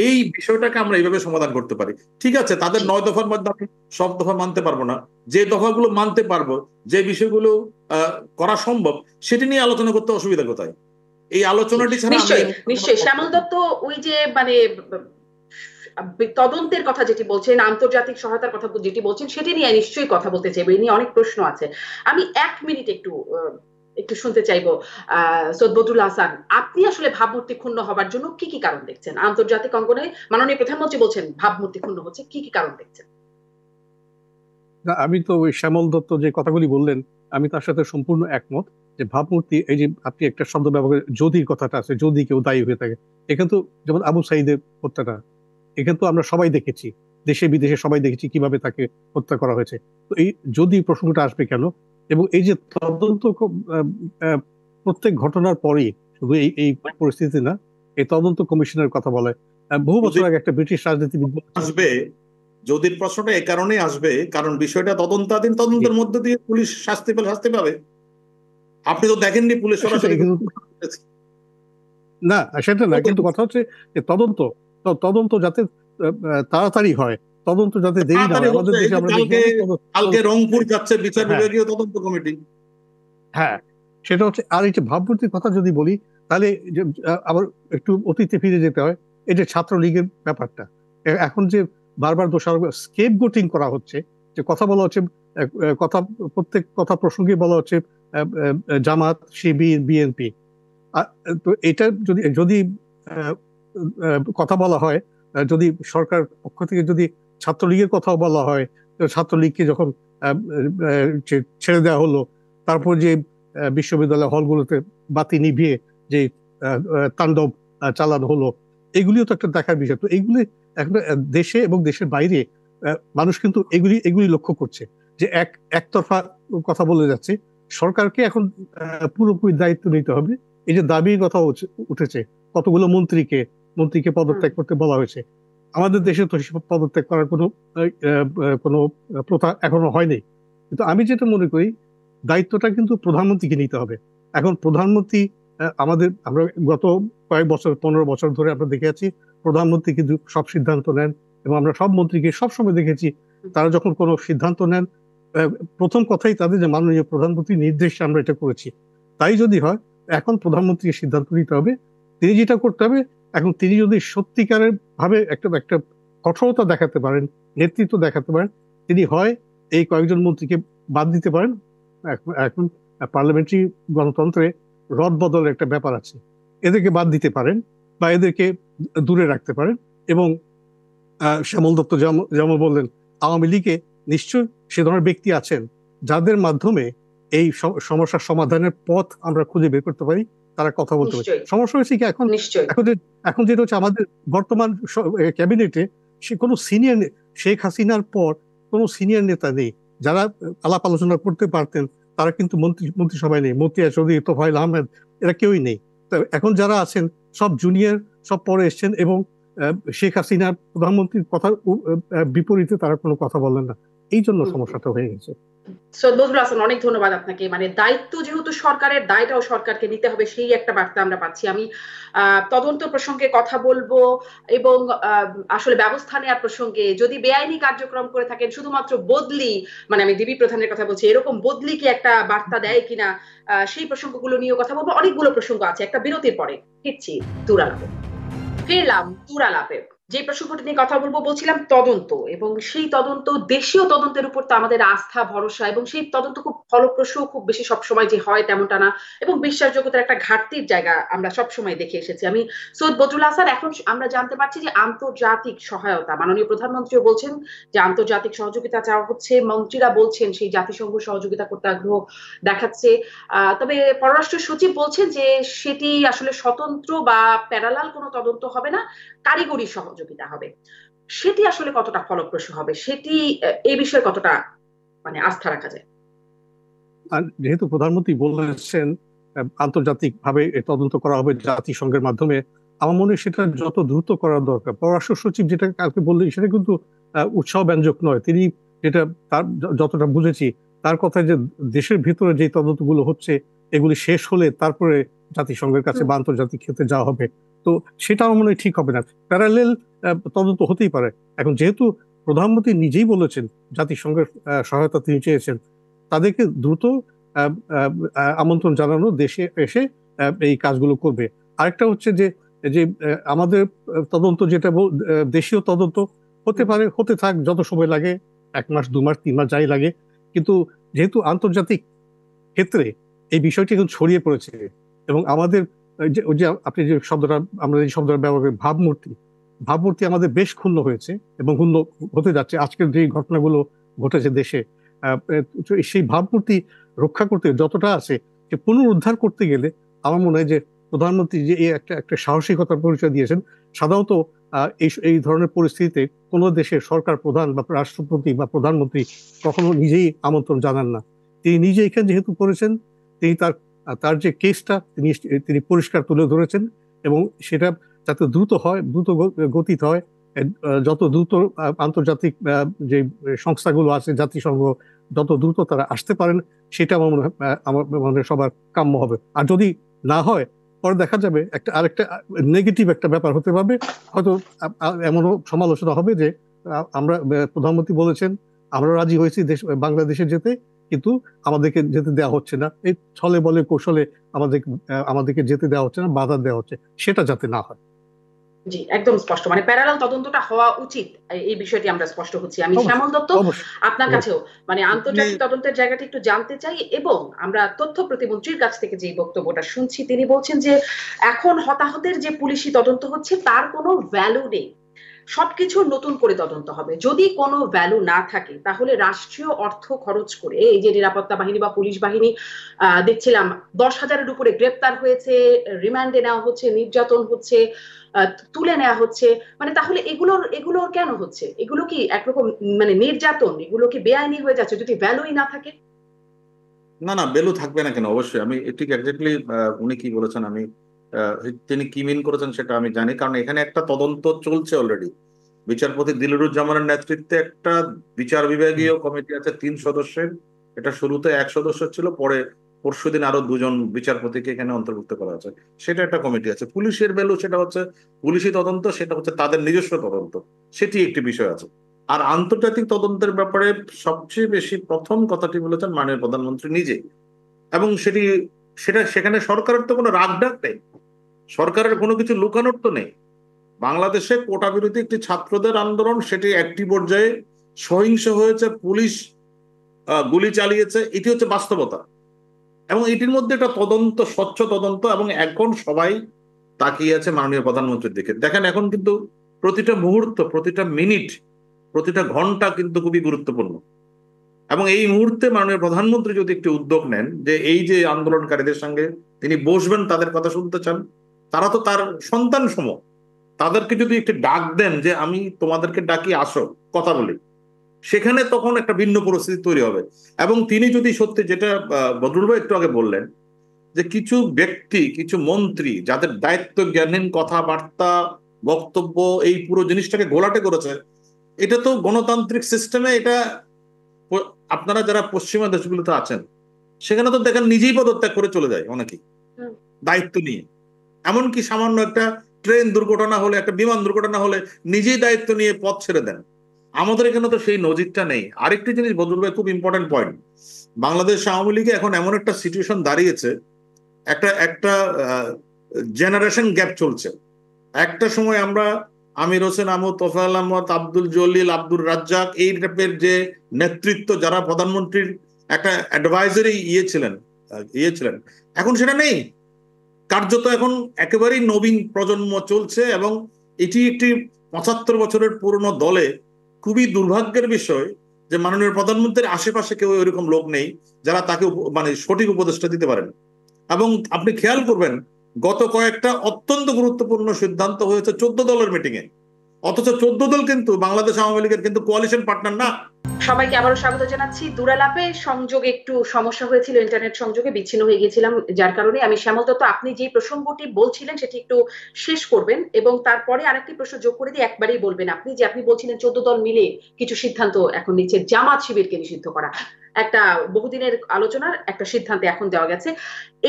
এই বিষয়টাকে আমরা এইভাবে সমাধান করতে পারি ঠিক আছে তাদের নয় দফার মধ্যে আমি সব দফা মানতে পারবো না যে দফাগুলো মানতে পারবো যে বিষয়গুলো করা সম্ভব সেটা নিয়ে আলোচনা করতে অসুবিধা কোথায় এই আলোচনাটি ছাড়া নিশ্চয়ই শ্যামল দত্ত ওই যে মানে তদন্তের কথা যেটি বলছেন আন্তর্জাতিক সহায়তার কথা যেটি বলছেন সেটি নিয়ে নিশ্চয়ই কথা বলতে চাইবো এই নিয়ে অনেক প্রশ্ন আছে আমি এক মিনিট একটু একটু শুনতে চাইবো সদবতুল হাসান আপনি আসলে ভাবমূর্তি ক্ষুণ্ণ হবার জন্য কি কি কারণ দেখছেন আন্তর্জাতিক অঙ্গনে মাননীয় প্রধানমন্ত্রী বলছেন ভাবমূর্তি ক্ষুণ্ণ হচ্ছে কি কি কারণ দেখছেন আমি তো ওই শ্যামল দত্ত যে কথাগুলি বললেন আমি তার সাথে সম্পূর্ণ একমত যে ভাবমূর্তি এই যে আপনি একটা শব্দ ব্যবহার যদি কথাটা আছে যদি কেউ দায়ী হয়ে থাকে এখানে তো যেমন আবু সাইদের হত্যাটা এখানে তো আমরা সবাই দেখেছি দেশে বিদেশে সবাই দেখেছি কিভাবে তাকে হত্যা করা হয়েছে তো এই যদি প্রসঙ্গটা আসবে কেন এবং এই যে তদন্ত প্রত্যেক ঘটনার পরেই শুধু এই এই পরিস্থিতি না এই তদন্ত কমিশনের কথা বলে বহু বছর আগে একটা ব্রিটিশ রাজনীতিবিদ আসবে যদির প্রশ্নটা এ কারণেই আসবে কারণ বিষয়টা তদন্তাধীন তদন্তের মধ্যে দিয়ে পুলিশ শাস্তি পেলে শাস্তি পাবে আপনি তো দেখেননি পুলিশ সরাসরি না সেটা না কিন্তু কথা হচ্ছে তদন্ত তদন্ত যাতে তাড়াতাড়ি হয় তদন্ত যাতে দেরি না আমাদের দেশে আমরা কালকে রংপুর যাচ্ছে বিচার হ্যাঁ। বিভাগীয় তদন্ত কমিটি হ্যাঁ সেটা হচ্ছে আর এই যে ভাবমূর্তির কথা যদি বলি তাহলে আবার একটু অতীতে ফিরে যেতে হয় এই যে ছাত্রলীগের ব্যাপারটা এখন যে বারবার দোষারোপ স্কেপ গোটিং করা হচ্ছে যে কথা বলা হচ্ছে কথা প্রত্যেক কথা প্রসঙ্গে বলা হচ্ছে জামাত সিবি বিএনপি তো এটা যদি যদি কথা বলা হয় যদি সরকার পক্ষ থেকে যদি ছাত্রলীগের কথাও বলা হয় ছাত্রলীগকে যখন ছেড়ে দেওয়া হলো তারপর যে বিশ্ববিদ্যালয় হলগুলোতে বাতি নিভিয়ে যে তাণ্ডব চালানো হলো এগুলিও তো একটা দেখার বিষয় তো এইগুলি এখন দেশে এবং দেশের বাইরে মানুষ কিন্তু এগুলি এগুলি লক্ষ্য করছে যে এক একতরফা কথা বলে যাচ্ছে সরকারকে এখন পুরোপুরি দায়িত্ব নিতে হবে এই যে দাবির কথা উঠেছে কতগুলো মন্ত্রীকে মন্ত্রীকে পদত্যাগ করতে বলা হয়েছে আমাদের দেশে তো পদত্যাগ করার কোনো কোনো প্রথা এখনো হয়নি কিন্তু আমি যেটা মনে করি দায়িত্বটা কিন্তু প্রধানমন্ত্রীকে নিতে হবে এখন প্রধানমন্ত্রী আমাদের আমরা গত কয়েক বছর পনেরো বছর ধরে আমরা দেখে আছি প্রধানমন্ত্রী কিন্তু সব সিদ্ধান্ত নেন এবং আমরা সব মন্ত্রীকে সবসময় দেখেছি তারা যখন কোনো সিদ্ধান্ত নেন প্রথম কথাই তাদের যে মাননীয় প্রধানমন্ত্রী নির্দেশে আমরা এটা করেছি তাই যদি হয় এখন প্রধানমন্ত্রীকে সিদ্ধান্ত নিতে হবে তিনি যেটা করতে হবে এখন তিনি যদি সত্যিকারের ভাবে একটা একটা কঠোরতা দেখাতে পারেন নেতৃত্ব দেখাতে পারেন তিনি হয় এই কয়েকজন মন্ত্রীকে বাদ দিতে পারেন এখন পার্লামেন্টারি গণতন্ত্রে রদ বদলের একটা ব্যাপার আছে এদেরকে বাদ দিতে পারেন বা এদেরকে দূরে রাখতে পারেন এবং শ্যামল দত্ত যেমন বললেন আওয়ামী লীগে নিশ্চয় সে ধরনের ব্যক্তি আছেন যাদের মাধ্যমে এই সমস্যার সমাধানের পথ আমরা খুঁজে বের করতে পারি তারা কথা বলতে পারে সমস্যা হয়েছে কি এখন এখন এখন যেটা হচ্ছে আমাদের বর্তমান ক্যাবিনেটে সে কোনো সিনিয়র শেখ হাসিনার পর কোনো সিনিয়র নেতা নেই যারা আলাপ আলোচনা করতে পারতেন তারা কিন্তু মন্ত্রী মন্ত্রিসভায় নেই মতিয়া চৌধুরী তোফাইল আহমেদ এরা কেউই নেই এখন যারা আছেন সব জুনিয়র সব পরে এসছেন এবং শেখ হাসিনা প্রধানমন্ত্রীর কথা বিপরীতে তারা কোনো কথা বলেন না এই জন্য সমস্যাটা হয়ে গেছে সৈয়দ হাসান অনেক ধন্যবাদ আপনাকে মানে দায়িত্ব যেহেতু সরকারের দায়টাও সরকারকে নিতে হবে সেই একটা বার্তা আমরা পাচ্ছি আমি তদন্ত প্রসঙ্গে কথা বলবো এবং আসলে ব্যবস্থা নেওয়ার প্রসঙ্গে যদি বেআইনি কার্যক্রম করে থাকেন শুধুমাত্র বদলি মানে আমি দেবী প্রধানের কথা বলছি এরকম বদলি কি একটা বার্তা দেয় কিনা সেই প্রসঙ্গগুলো নিয়েও কথা বলবো অনেকগুলো প্রসঙ্গ আছে একটা বিরতির পরে ফিরছি তুরালাপে ফিরলাম তুরালাপে যে প্রসঙ্গটি নিয়ে কথা বলবো বলছিলাম তদন্ত এবং সেই তদন্ত দেশীয় তদন্তের উপর তো আমাদের আস্থা ভরসা এবং সেই তদন্ত খুব ফলপ্রসূ খুব বেশি সবসময় যে হয় তেমনটা না এবং বিশ্বাসযোগ্যতার একটা ঘাটতির জায়গা আমরা সবসময় দেখে এসেছি আমি সৈয়দ বদরুল আসার এখন আমরা জানতে পারছি যে আন্তর্জাতিক সহায়তা মাননীয় প্রধানমন্ত্রীও বলছেন যে আন্তর্জাতিক সহযোগিতা চাওয়া হচ্ছে মন্ত্রীরা বলছেন সেই জাতিসংঘ সহযোগিতা করতে আগ্রহ দেখাচ্ছে তবে পররাষ্ট্র সচিব বলছেন যে সেটি আসলে স্বতন্ত্র বা প্যারালাল কোনো তদন্ত হবে না কারিগরি সহযোগিতা হবে সেটি আসলে কতটা ফলপ্রসূ হবে সেটি এই বিষয়ে কতটা মানে আস্থা রাখা যায় যেহেতু প্রধানমন্ত্রী বলেছেন আন্তর্জাতিক ভাবে তদন্ত করা হবে জাতিসংঘের মাধ্যমে আমার মনে হয় সেটা যত দ্রুত করার দরকার পররাষ্ট্র সচিব যেটা কালকে বললেন সেটা কিন্তু উৎসাহ ব্যঞ্জক নয় তিনি যেটা তার যতটা বুঝেছি তার কথা যে দেশের ভিতরে যে তদন্তগুলো হচ্ছে এগুলি শেষ হলে তারপরে জাতিসংঘের কাছে বা আন্তর্জাতিক ক্ষেত্রে যাওয়া হবে তো সেটা আমার মনে হয় ঠিক হবে না প্যারালেল তদন্ত হতেই পারে এখন যেহেতু প্রধানমন্ত্রী নিজেই বলেছেন জাতিসংঘের সহায়তা তিনি চেয়েছেন তাদেরকে দ্রুত আমন্ত্রণ জানানো দেশে এসে এই কাজগুলো করবে আরেকটা হচ্ছে যে যে আমাদের তদন্ত যেটা দেশীয় তদন্ত হতে পারে হতে থাক যত সময় লাগে এক মাস দু মাস তিন মাস যাই লাগে কিন্তু যেহেতু আন্তর্জাতিক ক্ষেত্রে এই বিষয়টি এখন ছড়িয়ে পড়েছে এবং আমাদের ওই যে আপনি যে শব্দটা আমরা যে শব্দটা ব্যবহার করি ভাবমূর্তি ভাবমূর্তি আমাদের বেশ ক্ষুণ্ণ হয়েছে এবং ক্ষুণ্ণ হতে যাচ্ছে আজকের যে ঘটনাগুলো ঘটেছে দেশে সেই ভাবমূর্তি রক্ষা করতে যতটা আছে যে পুনরুদ্ধার করতে গেলে আমার মনে হয় যে প্রধানমন্ত্রী যে এই একটা একটা সাহসিকতার পরিচয় দিয়েছেন সাধারণত এই এই ধরনের পরিস্থিতিতে কোনো দেশের সরকার প্রধান বা রাষ্ট্রপতি বা প্রধানমন্ত্রী কখনো নিজেই আমন্ত্রণ জানান না তিনি নিজে এখানে যেহেতু করেছেন তিনি তার তার যে কেসটা তিনি তিনি পরিষ্কার তুলে ধরেছেন এবং সেটা যাতে দ্রুত হয় দ্রুত গতিত হয় যত দ্রুত আন্তর্জাতিক যে সংস্থাগুলো আছে জাতিসংঘ যত দ্রুত তারা আসতে পারেন সেটা আমার মনে হয় আমার মনে সবার কাম্য হবে আর যদি না হয় পরে দেখা যাবে একটা আরেকটা নেগেটিভ একটা ব্যাপার হতে পারবে হয়তো এমনও সমালোচনা হবে যে আমরা প্রধানমন্ত্রী বলেছেন আমরা রাজি হয়েছি দেশ বাংলাদেশে যেতে কিন্তু আমাদেরকে যেতে দেওয়া হচ্ছে না এই ছলে বলে কৌশলে আমাদের আমাদেরকে যেতে দেওয়া হচ্ছে না বাধা দেওয়া হচ্ছে সেটা যাতে না হয় জি একদম স্পষ্ট মানে প্যারালাল তদন্তটা হওয়া উচিত এই বিষয়টি আমরা স্পষ্ট হচ্ছি আমি শ্যামল দত্ত আপনার কাছেও মানে আন্তর্জাতিক তদন্তের জায়গাটি একটু জানতে চাই এবং আমরা তথ্য প্রতিমন্ত্রীর কাছ থেকে যে বক্তব্যটা শুনছি তিনি বলছেন যে এখন হতাহতের যে পুলিশি তদন্ত হচ্ছে তার কোনো ভ্যালু নেই সবকিছু নতুন করে তদন্ত হবে যদি কোনো ভ্যালু না থাকে তাহলে রাষ্ট্রীয় অর্থ খরচ করে এই যে নিরাপত্তা বাহিনী বা পুলিশ বাহিনী দেখছিলাম দশ হাজারের উপরে গ্রেপ্তার হয়েছে রিমান্ডে নেওয়া হচ্ছে নির্যাতন হচ্ছে তুলে নেওয়া হচ্ছে মানে তাহলে এগুলোর এগুলো কেন হচ্ছে এগুলো কি একরকম মানে নির্যাতন এগুলো কি বেআইনি হয়ে যাচ্ছে যদি ভ্যালুই না থাকে না না ভ্যালু থাকবে না কেন অবশ্যই আমি ঠিক এক্স্যাক্টলি উনি কি বলেছেন আমি তিনি কি মিন করেছেন সেটা আমি জানি কারণ এখানে একটা তদন্ত চলছে অলরেডি বিচারপতি দিলুরুজ্জামানের নেতৃত্বে একটা বিচার বিভাগীয় কমিটি আছে তিন সদস্যের এটা শুরুতে এক সদস্য ছিল পরে পরশুদিন আরো দুজন বিচারপতিকে এখানে অন্তর্ভুক্ত করা আছে সেটা একটা কমিটি আছে পুলিশের ভ্যালু সেটা হচ্ছে পুলিশি তদন্ত সেটা হচ্ছে তাদের নিজস্ব তদন্ত সেটি একটি বিষয় আছে আর আন্তর্জাতিক তদন্তের ব্যাপারে সবচেয়ে বেশি প্রথম কথাটি বলেছেন মাননীয় প্রধানমন্ত্রী নিজে এবং সেটি সেটা সেখানে সরকারের তো কোনো রাগ ডাক নেই সরকারের কোনো কিছু লুকানোর তো নেই বাংলাদেশে কোটা বিরোধী একটি ছাত্রদের আন্দোলন সেটি একটি পর্যায়ে সহিংস হয়েছে পুলিশ গুলি চালিয়েছে এটি হচ্ছে বাস্তবতা এবং এটির মধ্যে একটা তদন্ত স্বচ্ছ তদন্ত এবং এখন সবাই তাকিয়ে আছে মাননীয় প্রধানমন্ত্রীর দিকে দেখেন এখন কিন্তু প্রতিটা মুহূর্ত প্রতিটা মিনিট প্রতিটা ঘন্টা কিন্তু খুবই গুরুত্বপূর্ণ এবং এই মুহূর্তে মাননীয় প্রধানমন্ত্রী যদি একটি উদ্যোগ নেন যে এই যে আন্দোলনকারীদের সঙ্গে তিনি বসবেন তাদের কথা শুনতে চান তারা তো তার সন্তান সম তাদেরকে যদি একটি ডাক দেন যে আমি তোমাদেরকে ডাকি আসো কথা বলি সেখানে তখন একটা ভিন্ন পরিস্থিতি তৈরি হবে এবং তিনি যদি সত্যি যেটা বদরুল ভাই একটু আগে বললেন যে কিছু ব্যক্তি কিছু মন্ত্রী যাদের দায়িত্ব জ্ঞানহীন কথাবার্তা বক্তব্য এই পুরো জিনিসটাকে গোলাটে করেছে এটা তো গণতান্ত্রিক সিস্টেমে এটা আপনারা যারা পশ্চিমা দেশগুলোতে আছেন সেখানে তো দেখেন নিজেই পদত্যাগ করে চলে যায় অনেকেই দায়িত্ব নিয়ে এমনকি সামান্য একটা ট্রেন দুর্ঘটনা হলে একটা বিমান দুর্ঘটনা হলে নিজেই দায়িত্ব নিয়ে পথ ছেড়ে দেন আমাদের এখানে তো সেই নজিরটা নেই আরেকটি জিনিস বদরুল ভাই খুব ইম্পর্টেন্ট পয়েন্ট বাংলাদেশ আওয়ামী লীগে এখন এমন একটা সিচুয়েশন দাঁড়িয়েছে একটা একটা জেনারেশন গ্যাপ চলছে একটা সময় আমরা আমির হোসেন আহমদ তোফায়াল আহমদ আব্দুল জলিল আব্দুল রাজ্জাক এই টাইপের যে নেতৃত্ব যারা প্রধানমন্ত্রীর একটা অ্যাডভাইজারি ইয়ে ছিলেন ইয়ে ছিলেন এখন সেটা নেই কার্যত এখন একেবারেই নবীন প্রজন্ম চলছে এবং এটি একটি পঁচাত্তর বছরের পুরনো দলে খুবই দুর্ভাগ্যের বিষয় যে মাননীয় প্রধানমন্ত্রীর আশেপাশে কেউ এরকম লোক নেই যারা তাকে মানে সঠিক উপদেষ্টা দিতে পারেন এবং আপনি খেয়াল করবেন গত কয়েকটা অত্যন্ত গুরুত্বপূর্ণ সিদ্ধান্ত হয়েছে চোদ্দ দলের মিটিংয়ে অথচ চোদ্দ দল কিন্তু বাংলাদেশ আওয়ামী লীগের কিন্তু কোয়ালিশন পার্টনার না সবাইকে আবারও স্বাগত জানাচ্ছি দুরালাপে সংযোগে একটু সমস্যা হয়েছিল ইন্টারনেট সংযোগে বিচ্ছিন্ন হয়ে গিয়েছিলাম যার কারণে আমি শ্যামল দত্ত আপনি যে প্রসঙ্গটি বলছিলেন সেটি একটু শেষ করবেন এবং তারপরে আরেকটি প্রশ্ন যোগ করে দিয়ে একবারেই বলবেন আপনি যে আপনি বলছিলেন চোদ্দ দল মিলে কিছু সিদ্ধান্ত এখন নিচ্ছে জামাত শিবিরকে নিষিদ্ধ করা একটা বহুদিনের আলোচনার একটা সিদ্ধান্তে এখন দেওয়া গেছে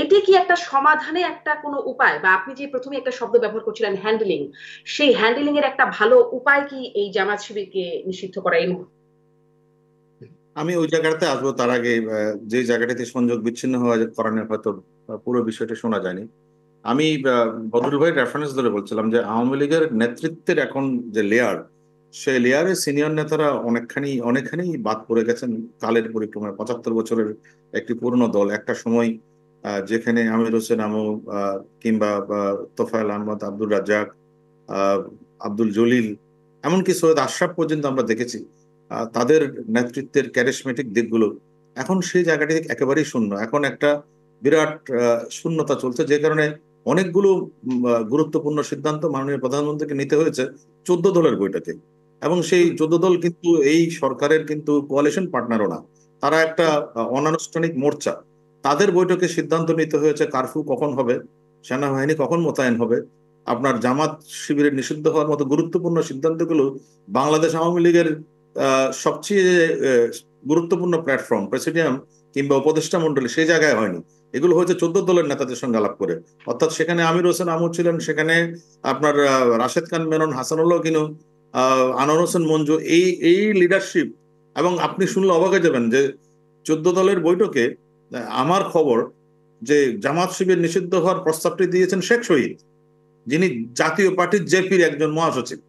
এটি কি একটা সমাধানে একটা কোনো উপায় বা আপনি যে প্রথমে একটা শব্দ ব্যবহার করছিলেন হ্যান্ডলিং সেই হ্যান্ডলিং এর একটা ভালো উপায় কি এই জামাত শিবিরকে নিষিদ্ধ করা এই আমি ওই জায়গাটাতে আসবো তার আগে যে জায়গাটাতে সংযোগ বিচ্ছিন্ন হওয়া করানোর হয়তো পুরো বিষয়টা শোনা যায়নি আমি বদরুল ভাই রেফারেন্স ধরে বলছিলাম যে আওয়ামী লীগের নেতৃত্বের এখন যে লেয়ার সে লেয়ারে সিনিয়র নেতারা অনেকখানি অনেকখানি বাদ পড়ে গেছেন কালের পরিক্রমায় পঁচাত্তর বছরের একটি পুরনো দল একটা সময় যেখানে আমির হোসেন আমু কিংবা তোফায়েল আহমদ আব্দুল রাজ্জাক আব্দুল জলিল এমনকি সৈয়দ আশরাফ পর্যন্ত আমরা দেখেছি তাদের নেতৃত্বের ক্যারিসমেটিক দিকগুলো এখন সেই জায়গাটি একেবারেই শূন্য এখন একটা বিরাট শূন্যতা চলছে যে কারণে অনেকগুলো গুরুত্বপূর্ণ সিদ্ধান্ত মাননীয় প্রধানমন্ত্রীকে নিতে হয়েছে চোদ্দ দলের বইটাতে এবং সেই চোদ্দ দল কিন্তু এই সরকারের কিন্তু কোয়ালিশন পার্টনারও না তারা একটা অনানুষ্ঠানিক মোর্চা তাদের বৈঠকে সিদ্ধান্ত নিতে হয়েছে কারফিউ কখন হবে সেনাবাহিনী কখন মোতায়েন হবে আপনার জামাত শিবিরের নিষিদ্ধ হওয়ার মতো গুরুত্বপূর্ণ সিদ্ধান্তগুলো বাংলাদেশ আওয়ামী লীগের সবচেয়ে গুরুত্বপূর্ণ প্ল্যাটফর্ম প্রেসিডিয়াম কিংবা উপদেষ্টা মন্ডলী সেই জায়গায় হয়নি এগুলো হয়েছে চোদ্দ দলের নেতাদের সঙ্গে আলাপ করে অর্থাৎ সেখানে আমির হোসেন আমর ছিলেন সেখানে আপনার রাশেদ খান মেনন হাসানুল্লাহ কিনু আনোয়ার হোসেন মঞ্জু এই এই লিডারশিপ এবং আপনি শুনলে অবাকে যাবেন যে চোদ্দ দলের বৈঠকে আমার খবর যে জামাত শিবির নিষিদ্ধ হওয়ার প্রস্তাবটি দিয়েছেন শেখ শহীদ যিনি জাতীয় পার্টির জেপির একজন মহাসচিব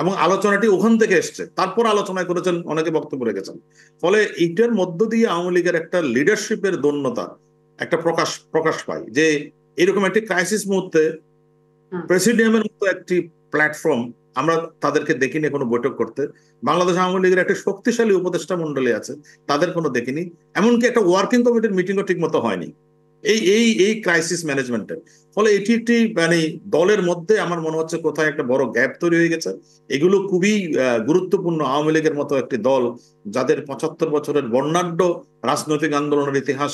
এবং আলোচনাটি ওখান থেকে এসছে তারপর আলোচনা করেছেন অনেকে বক্তব্য রেখেছেন ফলে এইটার মধ্য দিয়ে আওয়ামী লীগের একটা লিডারশিপের দন্যতা একটা প্রকাশ প্রকাশ পায় যে এরকম একটি ক্রাইসিস মুহূর্তে প্রেসিডিয়ামের মতো একটি প্ল্যাটফর্ম আমরা তাদেরকে দেখিনি কোনো বৈঠক করতে বাংলাদেশ আওয়ামী লীগের একটা শক্তিশালী উপদেষ্টা মন্ডলী আছে তাদের কোনো দেখিনি এমনকি একটা ওয়ার্কিং কমিটির মিটিংও ঠিক মতো হয়নি এই এই এই ক্রাইসিস ম্যানেজমেন্টের ফলে এটি একটি মানে দলের মধ্যে আমার মনে হচ্ছে কোথায় একটা বড় গ্যাপ তৈরি হয়ে গেছে এগুলো খুবই গুরুত্বপূর্ণ আওয়ামী লীগের মতো একটি দল যাদের পঁচাত্তর বছরের বর্ণাঢ্য রাজনৈতিক আন্দোলনের ইতিহাস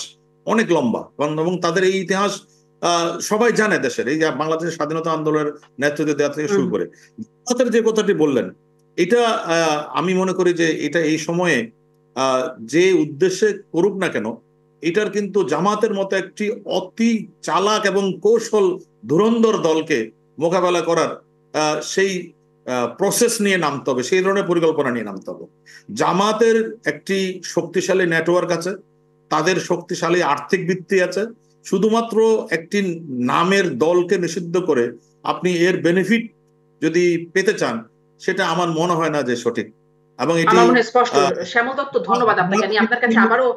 অনেক লম্বা এবং তাদের এই ইতিহাস সবাই জানে দেশের এই বাংলাদেশের স্বাধীনতা আন্দোলনের নেতৃত্ব দেওয়া থেকে শুরু করে জামাতের যে কথাটি বললেন এটা আমি মনে করি যে এটা এই সময়ে যে উদ্দেশ্যে করুক না কেন এটার কিন্তু জামাতের মতো একটি অতি চালাক এবং কৌশল ধুরন্ধর দলকে মোকাবেলা করার সেই প্রসেস নিয়ে নামতে হবে সেই ধরনের পরিকল্পনা নিয়ে নামতে হবে জামাতের একটি শক্তিশালী নেটওয়ার্ক আছে তাদের শক্তিশালী আর্থিক ভিত্তি আছে শুধুমাত্র একটি নামের দলকে নিষিদ্ধ করে আপনি এর বেনিফিট যদি পেতে চান সেটা আমার মনে হয় না যে সঠিক এবং এটি আমার মনে স্পষ্ট শ্যামল দত্ত ধন্যবাদ আপনাকে আমি আপনার কাছে আবারও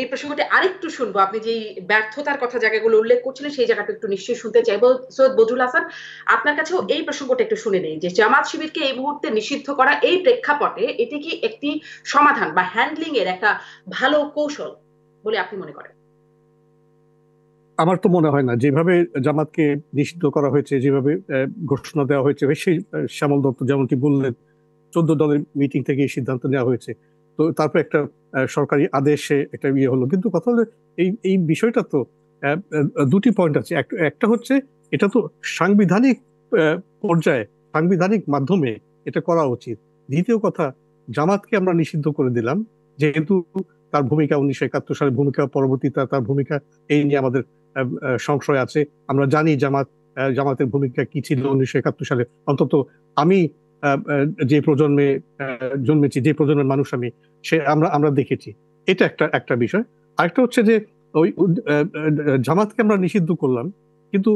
এই প্রসঙ্গটি আরেকটু শুনবো আপনি যে ব্যর্থতার কথা জায়গাগুলো উল্লেখ করছিলেন সেই জায়গাটা একটু নিশ্চয়ই শুনতে চাইবো সৈয়দ বজুল হাসান আপনার কাছেও এই প্রসঙ্গটা একটু শুনে নেই যে জামাত শিবিরকে এই মুহূর্তে নিষিদ্ধ করা এই প্রেক্ষাপটে এটি কি একটি সমাধান বা হ্যান্ডলিং এর একটা ভালো কৌশল বলে আপনি মনে করেন আমার তো মনে হয় না যেভাবে জামাতকে নিষিদ্ধ করা হয়েছে যেভাবে ঘোষণা দেওয়া হয়েছে সেই শ্যামল দত্ত যেমনটি বললেন চোদ্দ দলের মিটিং থেকে এই সিদ্ধান্ত নেওয়া হয়েছে তো তারপর একটা সরকারি আদেশে একটা ইয়ে হলো কিন্তু কথা হলো এই এই বিষয়টা তো দুটি পয়েন্ট আছে একটা হচ্ছে এটা তো সাংবিধানিক পর্যায়ে সাংবিধানিক মাধ্যমে এটা করা উচিত দ্বিতীয় কথা জামাতকে আমরা নিষিদ্ধ করে দিলাম যেহেতু তার ভূমিকা উনিশশো একাত্তর সালের ভূমিকা পরবর্তীতে তার ভূমিকা এই নিয়ে আমাদের সংশয় আছে আমরা জানি জামাত জামাতের ভূমিকা কি ছিল উনিশশো একাত্তর সালে অন্তত আমি যে প্রজন্মে জন্মেছি যে প্রজন্মের মানুষ আমি সে আমরা আমরা দেখেছি এটা একটা একটা বিষয় আরেকটা হচ্ছে যে ওই জামাতকে আমরা নিষিদ্ধ করলাম কিন্তু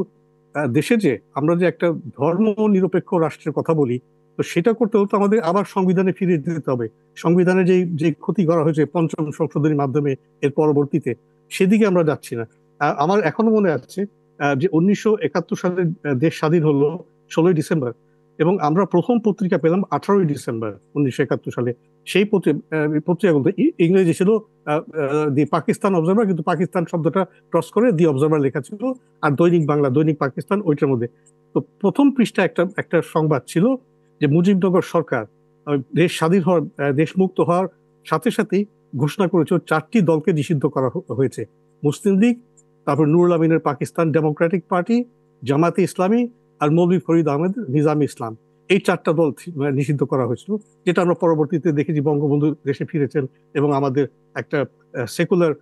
দেশে যে আমরা যে একটা ধর্ম নিরপেক্ষ রাষ্ট্রের কথা বলি তো সেটা করতে হলে তো আমাদের আবার সংবিধানে ফিরে যেতে হবে সংবিধানে যে যে ক্ষতি করা হয়েছে পঞ্চম সংশোধনীর মাধ্যমে এর পরবর্তীতে সেদিকে আমরা যাচ্ছি না আমার এখনো মনে আছে যে উনিশশো একাত্তর সালে দেশ স্বাধীন হলো ষোলোই ডিসেম্বর এবং আমরা প্রথম পত্রিকা পেলাম আঠারোই ডিসেম্বর উনিশশো একাত্তর সালে সেই বলতে ইংরেজি ছিল দি পাকিস্তান অবজার্ভার কিন্তু পাকিস্তান শব্দটা ক্রস করে দি অবজার্ভার লেখা ছিল আর দৈনিক বাংলা দৈনিক পাকিস্তান ওইটার মধ্যে তো প্রথম পৃষ্ঠা একটা একটা সংবাদ ছিল যে মুজিবনগর সরকার দেশ স্বাধীন হওয়ার দেশ মুক্ত হওয়ার সাথে সাথেই ঘোষণা করেছিল চারটি দলকে নিষিদ্ধ করা হয়েছে মুসলিম লীগ তারপর নুরুল আমিনের পাকিস্তান ডেমোক্রেটিক পার্টি জামাতে ইসলামী আর মৌলী ফরিদ আহমেদ নিজাম ইসলাম এই চারটা দল মানে নিষিদ্ধ করা হয়েছিল যেটা আমরা পরবর্তীতে দেখেছি বঙ্গবন্ধু দেশে ফিরেছেন এবং আমাদের একটা সেকুলার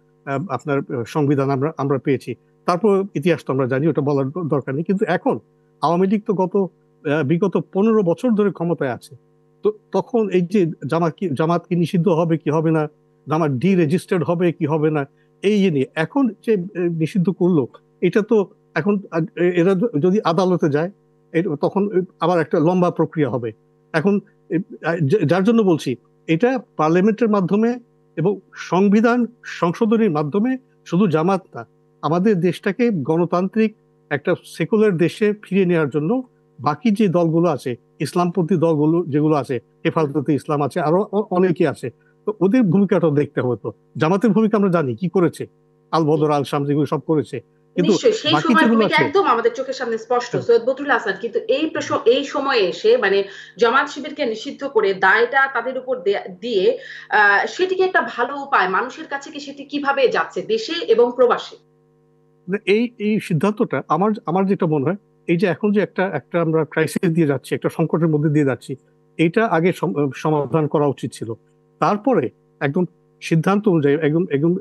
আপনার সংবিধান আমরা আমরা পেয়েছি তারপর ইতিহাস তো আমরা জানি ওটা বলার দরকার নেই কিন্তু এখন আওয়ামী লীগ তো গত বিগত পনেরো বছর ধরে ক্ষমতায় আছে তো তখন এই যে জামাত কি জামাত কি নিষিদ্ধ হবে কি হবে না জামাত ডি রেজিস্টার্ড হবে কি হবে না এই ইয়ে নিয়ে এখন যে নিষিদ্ধ করলো এটা তো এখন এরা যদি আদালতে যায় তখন আবার একটা লম্বা প্রক্রিয়া হবে এখন যার জন্য বলছি এটা পার্লামেন্টের মাধ্যমে এবং সংবিধান সংশোধনীর মাধ্যমে শুধু জামাত না আমাদের দেশটাকে গণতান্ত্রিক একটা সেকুলার দেশে ফিরিয়ে নেওয়ার জন্য বাকি যে দলগুলো আছে ইসলামপন্থী দলগুলো যেগুলো আছে হেফাজতে ইসলাম আছে আরো অনেকে আছে তো ওদের ভূমিকাটা দেখতে তো জামাতের ভূমিকা আমরা জানি কি করেছে আল বদর আল শামস সব করেছে কিন্তু একদম আমাদের চোখের সামনে স্পষ্ট সৈয়দ বদরুল কিন্তু এই এই সময়ে এসে মানে জামাত শিবিরকে নিষিদ্ধ করে দায়টা তাদের উপর দিয়ে সেটিকে একটা ভালো উপায় মানুষের কাছে কি সেটি কিভাবে যাচ্ছে দেশে এবং প্রবাসে মানে এই এই সিদ্ধান্তটা আমার আমার যেটা মনে হয় এই যে এখন যে একটা একটা আমরা ক্রাইসিস দিয়ে যাচ্ছি একটা সংকটের মধ্যে দিয়ে যাচ্ছি এটা আগে সমাধান করা উচিত ছিল তারপরে একদম সিদ্ধান্ত অনুযায়ী একদম একদম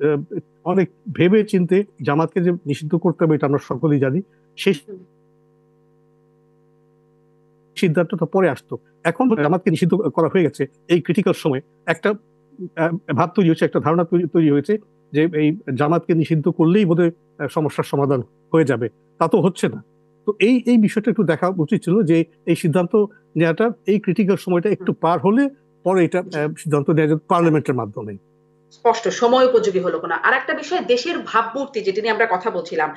অনেক ভেবে চিনতে জামাতকে যে নিষিদ্ধ করতে হবে এটা আমরা সকলেই জানি সেই সিদ্ধান্তটা পরে আসতো এখন জামাতকে নিষিদ্ধ করা হয়ে গেছে এই ক্রিটিক্যাল সময় একটা ভাব তৈরি হয়েছে একটা ধারণা তৈরি হয়েছে যে এই জামাতকে নিষিদ্ধ করলেই বোধহয় সমস্যার সমাধান হয়ে যাবে তা তো হচ্ছে না তো এই এই বিষয়টা একটু দেখা উচিত ছিল যে এই সিদ্ধান্ত নেওয়াটা এই ক্রিটিক্যাল সময়টা একটু পার হলে পরে এটা সিদ্ধান্ত নেওয়া যাবে পার্লামেন্টের মাধ্যমে স্পষ্ট সময় উপযোগী হলো না আর একটা বিষয় দেশের ভাবমূর্তি যেটি নিয়ে আমরা কথা বলছিলাম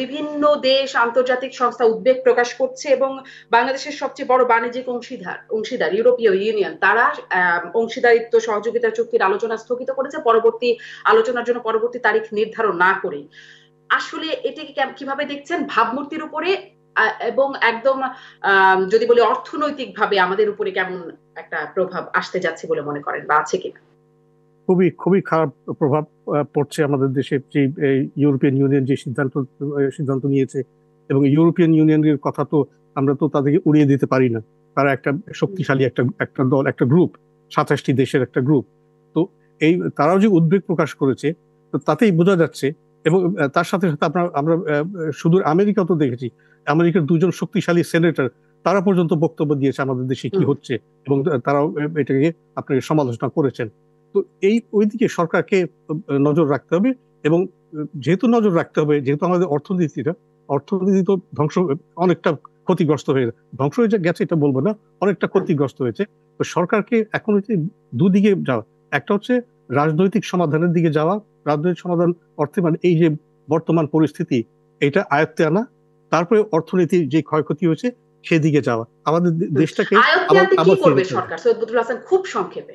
বিভিন্ন দেশ আন্তর্জাতিক সংস্থা উদ্বেগ প্রকাশ করছে এবং বাংলাদেশের সবচেয়ে বড় বাণিজ্যিক অংশীদার অংশীদার ইউরোপীয় ইউনিয়ন তারা অংশীদারিত্ব সহযোগিতা চুক্তির আলোচনা স্থগিত করেছে পরবর্তী আলোচনার জন্য পরবর্তী তারিখ নির্ধারণ না করে আসলে এটাকে কিভাবে দেখছেন ভাবমূর্তির উপরে এবং একদম যদি বলি অর্থনৈতিক ভাবে আমাদের উপরে কেমন একটা প্রভাব আসতে যাচ্ছে বলে মনে করেন বা আছে কিনা খুবই খুবই খারাপ প্রভাব পড়ছে আমাদের দেশে যে ইউরোপিয়ান ইউনিয়ন যে সিদ্ধান্ত সিদ্ধান্ত নিয়েছে এবং ইউরোপিয়ান ইউনিয়নের কথা তো আমরা তো তাদেরকে উড়িয়ে দিতে পারি না তারা একটা শক্তিশালী একটা একটা দল একটা গ্রুপ সাতাশটি দেশের একটা গ্রুপ তো এই তারাও যে উদ্বেগ প্রকাশ করেছে তো তাতেই বোঝা যাচ্ছে এবং তার সাথে সাথে আপনার আমরা সুদূর আমেরিকাও তো দেখেছি আমেরিকার দুজন শক্তিশালী সেনেটর তারা পর্যন্ত বক্তব্য দিয়েছে আমাদের দেশে কি হচ্ছে এবং তারা এটাকে আপনাকে সমালোচনা করেছেন তো এই ওইদিকে সরকারকে নজর রাখতে হবে এবং যেহেতু নজর রাখতে হবে যেহেতু আমাদের অর্থনীতিটা অর্থনীতি তো ধ্বংস অনেকটা ক্ষতিগ্রস্ত হয়ে ধ্বংস হয়ে গেছে এটা বলবো না অনেকটা ক্ষতিগ্রস্ত হয়েছে তো সরকারকে এখন হচ্ছে দুদিকে যাওয়া একটা হচ্ছে রাজনৈতিক সমাধানের দিকে যাওয়া রাজনৈতিক সমাধান অর্থে মানে এই যে বর্তমান পরিস্থিতি এটা আয়ত্তে আনা তারপরে অর্থনীতির যে ক্ষয়ক্ষতি হয়েছে সেদিকে যাওয়া আমাদের দেশটাকে হাসান খুব সংক্ষেপে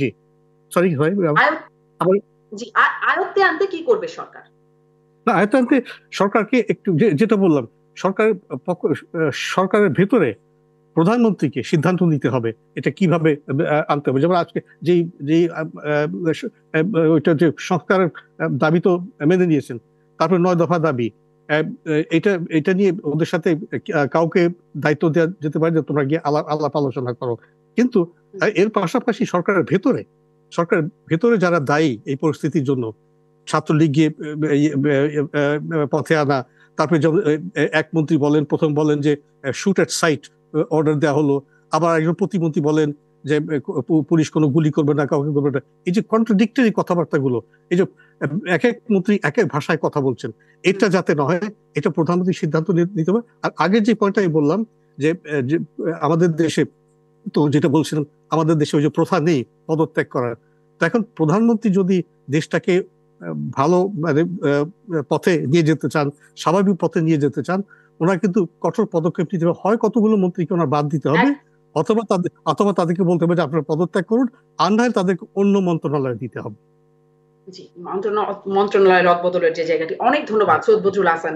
জি সরি আয়ত্তে আনতে কি করবে সরকার না আয়ত্তে আনতে সরকারকে একটু যেটা বললাম সরকার সরকারের ভেতরে প্রধানমন্ত্রীকে সিদ্ধান্ত নিতে হবে এটা কিভাবে আনতে হবে যেমন আজকে যেই যেই ওইটা যে সংস্কারের দাবি তো মেনে নিয়েছেন তারপরে নয় দফা দাবি এটা এটা নিয়ে ওদের সাথে কাউকে দায়িত্ব দেওয়া যেতে পারে যে তোমরা গিয়ে আলাপ আলাপ আলোচনা করো কিন্তু এর পাশাপাশি সরকারের ভেতরে সরকারের ভেতরে যারা দায়ী এই পরিস্থিতির জন্য ছাত্রলীগ গিয়ে ইয়ে, পথে আনা তারপরে এক মন্ত্রী বলেন প্রথম বলেন যে শুট এট সাইট অর্ডার দেওয়া হলো আবার একজন প্রতিমন্ত্রী বলেন যে পুলিশ কোনো গুলি করবে না কাউকে করবে না এই যে কন্ট্রাডিক্টরি কথাবার্তাগুলো এই যে এক এক মন্ত্রী এক এক ভাষায় কথা বলছেন এটা যাতে না হয় এটা প্রধানমন্ত্রী সিদ্ধান্ত নিতে হবে আর আগের যে পয়েন্ট আমি বললাম যে আমাদের দেশে তো যেটা বলছিলাম আমাদের দেশে ওই যে প্রথা নেই পদত্যাগ করার তো এখন প্রধানমন্ত্রী যদি দেশটাকে ভালো মানে পথে নিয়ে যেতে চান স্বাভাবিক পথে নিয়ে যেতে চান ওনার কিন্তু কঠোর পদক্ষেপ নিতে হবে হয় কতগুলো মন্ত্রীকে ওনার বাদ দিতে হবে অথবা তাদের অথবা তাদেরকে বলতে হবে যে আপনারা পদত্যাগ করুন আর তাদেরকে অন্য মন্ত্রণালয়ে দিতে হবে মন্ত্রণালয়ের রদবদলের যে জায়গাটি অনেক ধন্যবাদ আচ্ছা। সৈয়দ বজরুল হাসান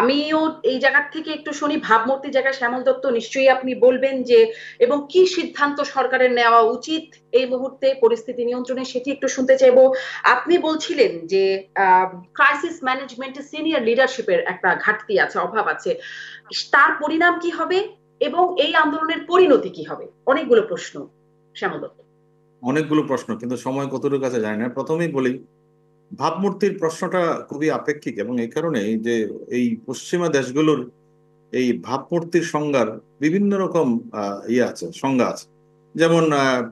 আমিও এই জায়গা থেকে একটু শুনি ভাবমূর্তি জায়গা শ্যামল দত্ত নিশ্চয়ই আপনি বলবেন যে এবং কি সিদ্ধান্ত সরকারের নেওয়া উচিত এই মুহূর্তে পরিস্থিতি নিয়ন্ত্রণে সেটি একটু শুনতে চাইবো আপনি বলছিলেন যে ক্রাইসিস ম্যানেজমেন্টে সিনিয়র লিডারশিপের একটা ঘাটতি আছে অভাব আছে তার পরিণাম কি হবে এবং এই আন্দোলনের পরিণতি কি হবে অনেকগুলো প্রশ্ন শ্যামল দত্ত অনেকগুলো প্রশ্ন কিন্তু সময় কতটুকু কাছে জানি না প্রথমেই বলি ভাবমূর্তির প্রশ্নটা খুবই আপেক্ষিক এবং এই কারণে যে এই পশ্চিমা দেশগুলোর এই ভাবমূর্তির সংজ্ঞার বিভিন্ন রকম ইয়ে আছে সংজ্ঞা আছে যেমন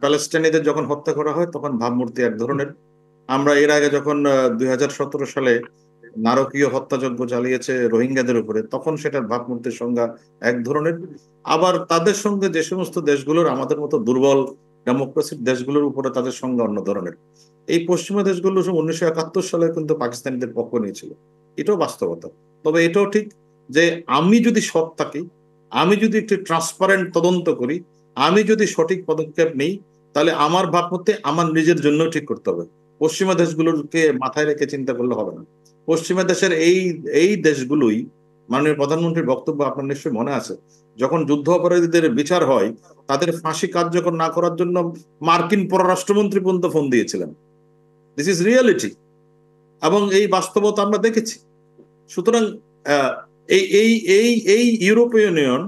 প্যালেস্টাইনিদের যখন হত্যা করা হয় তখন ভাবমূর্তি এক ধরনের আমরা এর আগে যখন দুই সালে নারকীয় হত্যাযজ্ঞ চালিয়েছে রোহিঙ্গাদের উপরে তখন সেটার ভাবমূর্তির সংজ্ঞা এক ধরনের আবার তাদের সঙ্গে যে সমস্ত দেশগুলোর আমাদের মতো দুর্বল ডেমোক্রেসির দেশগুলোর উপরে তাদের সংজ্ঞা অন্য ধরনের এই পশ্চিমা দেশগুলো সব উনিশশো একাত্তর সালে কিন্তু পাকিস্তানিদের পক্ষ নিয়েছিল এটাও বাস্তবতা তবে এটাও ঠিক যে আমি যদি সৎ থাকি আমি যদি একটি ট্রান্সপারেন্ট তদন্ত করি আমি যদি সঠিক পদক্ষেপ নেই তাহলে আমার ভাবমূর্তি আমার নিজের জন্য ঠিক করতে হবে পশ্চিমা দেশগুলোকে মাথায় রেখে চিন্তা করলে হবে না পশ্চিমা দেশের এই এই দেশগুলোই মাননীয় প্রধানমন্ত্রীর বক্তব্য আপনার নিশ্চয়ই মনে আছে যখন যুদ্ধ অপরাধীদের বিচার হয় তাদের ফাঁসি কার্যকর না করার জন্য মার্কিন পররাষ্ট্রমন্ত্রী পর্যন্ত ফোন দিয়েছিলেন দিস ইজ রিয়েলিটি এবং এই বাস্তবতা আমরা দেখেছি সুতরাং এই এই এই এই ইউরোপীয় union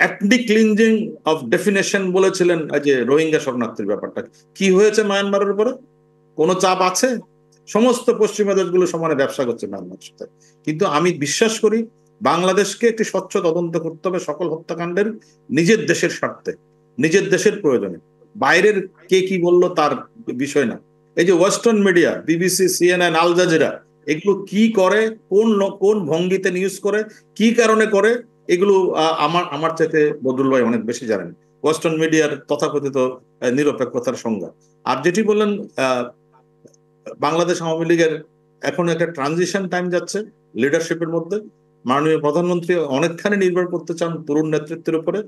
ethnic cleansing of definition বলেছিলেন যে রোহিঙ্গা শরণার্থীর ব্যাপারটা কি হয়েছে মায়ানমারের উপরে কোনো চাপ আছে সমস্ত পশ্চিমা দেশগুলো সমানে ব্যবসা করছে মায়ানমার সাথে কিন্তু আমি বিশ্বাস করি বাংলাদেশকে একটি স্বচ্ছ তদন্ত করতে হবে সকল হত্যাকাণ্ডের নিজের দেশের স্বার্থে নিজের দেশের প্রয়োজনে বাইরের কে কি বললো তার বিষয় না এই যে western media BBC CNN Al Jazeera এগুলো কি করে কোন কোন ভঙ্গিতে নিউজ করে কি কারণে করে এগুলো আমার আমার চাইতে বদরুল ভাই অনেক বেশি জানেন ওয়েস্টার্ন মিডিয়ার তথাকথিত নিরপেক্ষতার সংজ্ঞা আর যেটি বললেন বাংলাদেশ আওয়ামী লীগের এখন একটা ট্রানজিশন টাইম যাচ্ছে লিডারশিপের মধ্যে মাননীয় প্রধানমন্ত্রী অনেকখানি নির্ভর করতে চান তরুণ নেতৃত্বের উপরে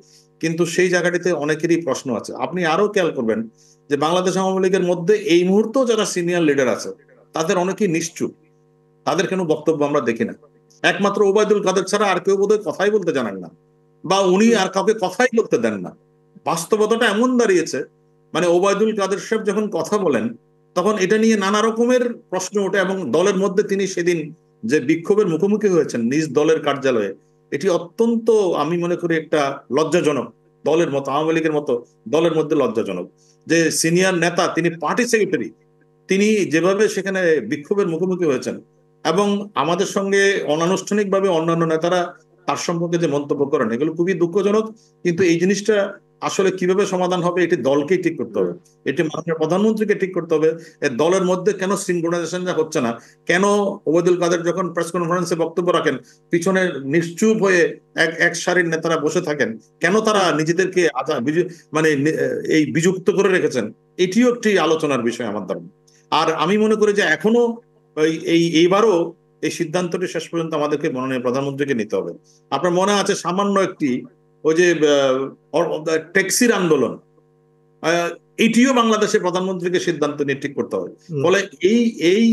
কিন্তু সেই জায়গাটিতে অনেকেরই প্রশ্ন আছে আপনি আরো খেয়াল করবেন যে বাংলাদেশ আওয়ামী লীগের মধ্যে এই মুহূর্তেও যারা সিনিয়র লিডার আছে তাদের অনেকেই নিশ্চুপ তাদের কেন বক্তব্য আমরা দেখি না একমাত্র ওবায়দুল কাদের ছাড়া আর কেউ বোধহয় কথাই বলতে জানেন না বা উনি আর কাউকে কথাই বলতে দেন না বাস্তবতাটা এমন দাঁড়িয়েছে মানে ওবায়দুল কাদের সাহেব যখন কথা বলেন তখন এটা নিয়ে নানা রকমের প্রশ্ন ওঠে এবং দলের মধ্যে তিনি সেদিন যে বিক্ষোভের মুখোমুখি হয়েছেন নিজ দলের কার্যালয়ে এটি অত্যন্ত আমি মনে করি একটা লজ্জাজনক দলের মতো আওয়ামী লীগের মতো দলের মধ্যে লজ্জাজনক যে সিনিয়র নেতা তিনি পার্টি সেক্রেটারি তিনি যেভাবে সেখানে বিক্ষোভের মুখোমুখি হয়েছেন এবং আমাদের সঙ্গে অনানুষ্ঠানিকভাবে অন্যান্য নেতারা তার সম্পর্কে যে মন্তব্য করেন এগুলো খুবই দুঃখজনক কিন্তু এই জিনিসটা আসলে কিভাবে সমাধান হবে এটি দলকেই ঠিক করতে হবে এটি মাননীয় প্রধানমন্ত্রীকে ঠিক করতে হবে দলের মধ্যে কেন যা হচ্ছে না কেন ওবায়দুল কাদের যখন প্রেস কনফারেন্সে বক্তব্য রাখেন পিছনে নিশ্চুপ হয়ে এক এক সারির নেতারা বসে থাকেন কেন তারা নিজেদেরকে মানে এই বিযুক্ত করে রেখেছেন এটিও একটি আলোচনার বিষয় আমার ধারণা আর আমি মনে করি যে এখনো এই এইবারও এই সিদ্ধান্তটি শেষ পর্যন্ত আমাদেরকে মাননীয় প্রধানমন্ত্রীকে নিতে হবে আপনার মনে আছে সামান্য একটি ওই যে ট্যাক্সির আন্দোলন এটিও বাংলাদেশের প্রধানমন্ত্রীকে সিদ্ধান্ত নিয়ে ঠিক করতে হবে ফলে এই এই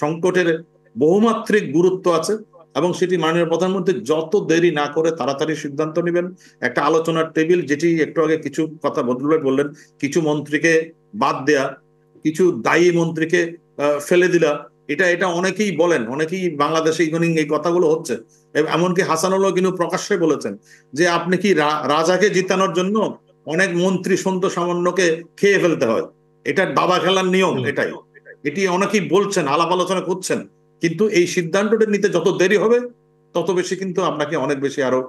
সংকটের বহুমাত্রিক গুরুত্ব আছে এবং সেটি মাননীয় প্রধানমন্ত্রী যত দেরি না করে তাড়াতাড়ি সিদ্ধান্ত নেবেন একটা আলোচনার টেবিল যেটি একটু আগে কিছু কথা ভদ্রলোক বললেন কিছু মন্ত্রীকে বাদ দেয়া কিছু দায়ী মন্ত্রীকে ফেলে দিলা এটা এটা অনেকেই বলেন অনেকেই বাংলাদেশে ইদানিং এই কথাগুলো হচ্ছে এমনকি হাসানুল্লাহ কিন্তু প্রকাশ্যে বলেছেন যে আপনি কি রাজাকে জিতানোর জন্য অনেক মন্ত্রী সন্ত সামান্যকে খেয়ে ফেলতে হয় এটা দাবা খেলার নিয়ম এটাই এটি অনেকেই বলছেন আলাপ আলোচনা করছেন কিন্তু এই সিদ্ধান্তটা নিতে যত দেরি হবে তত বেশি কিন্তু আপনাকে অনেক বেশি আরো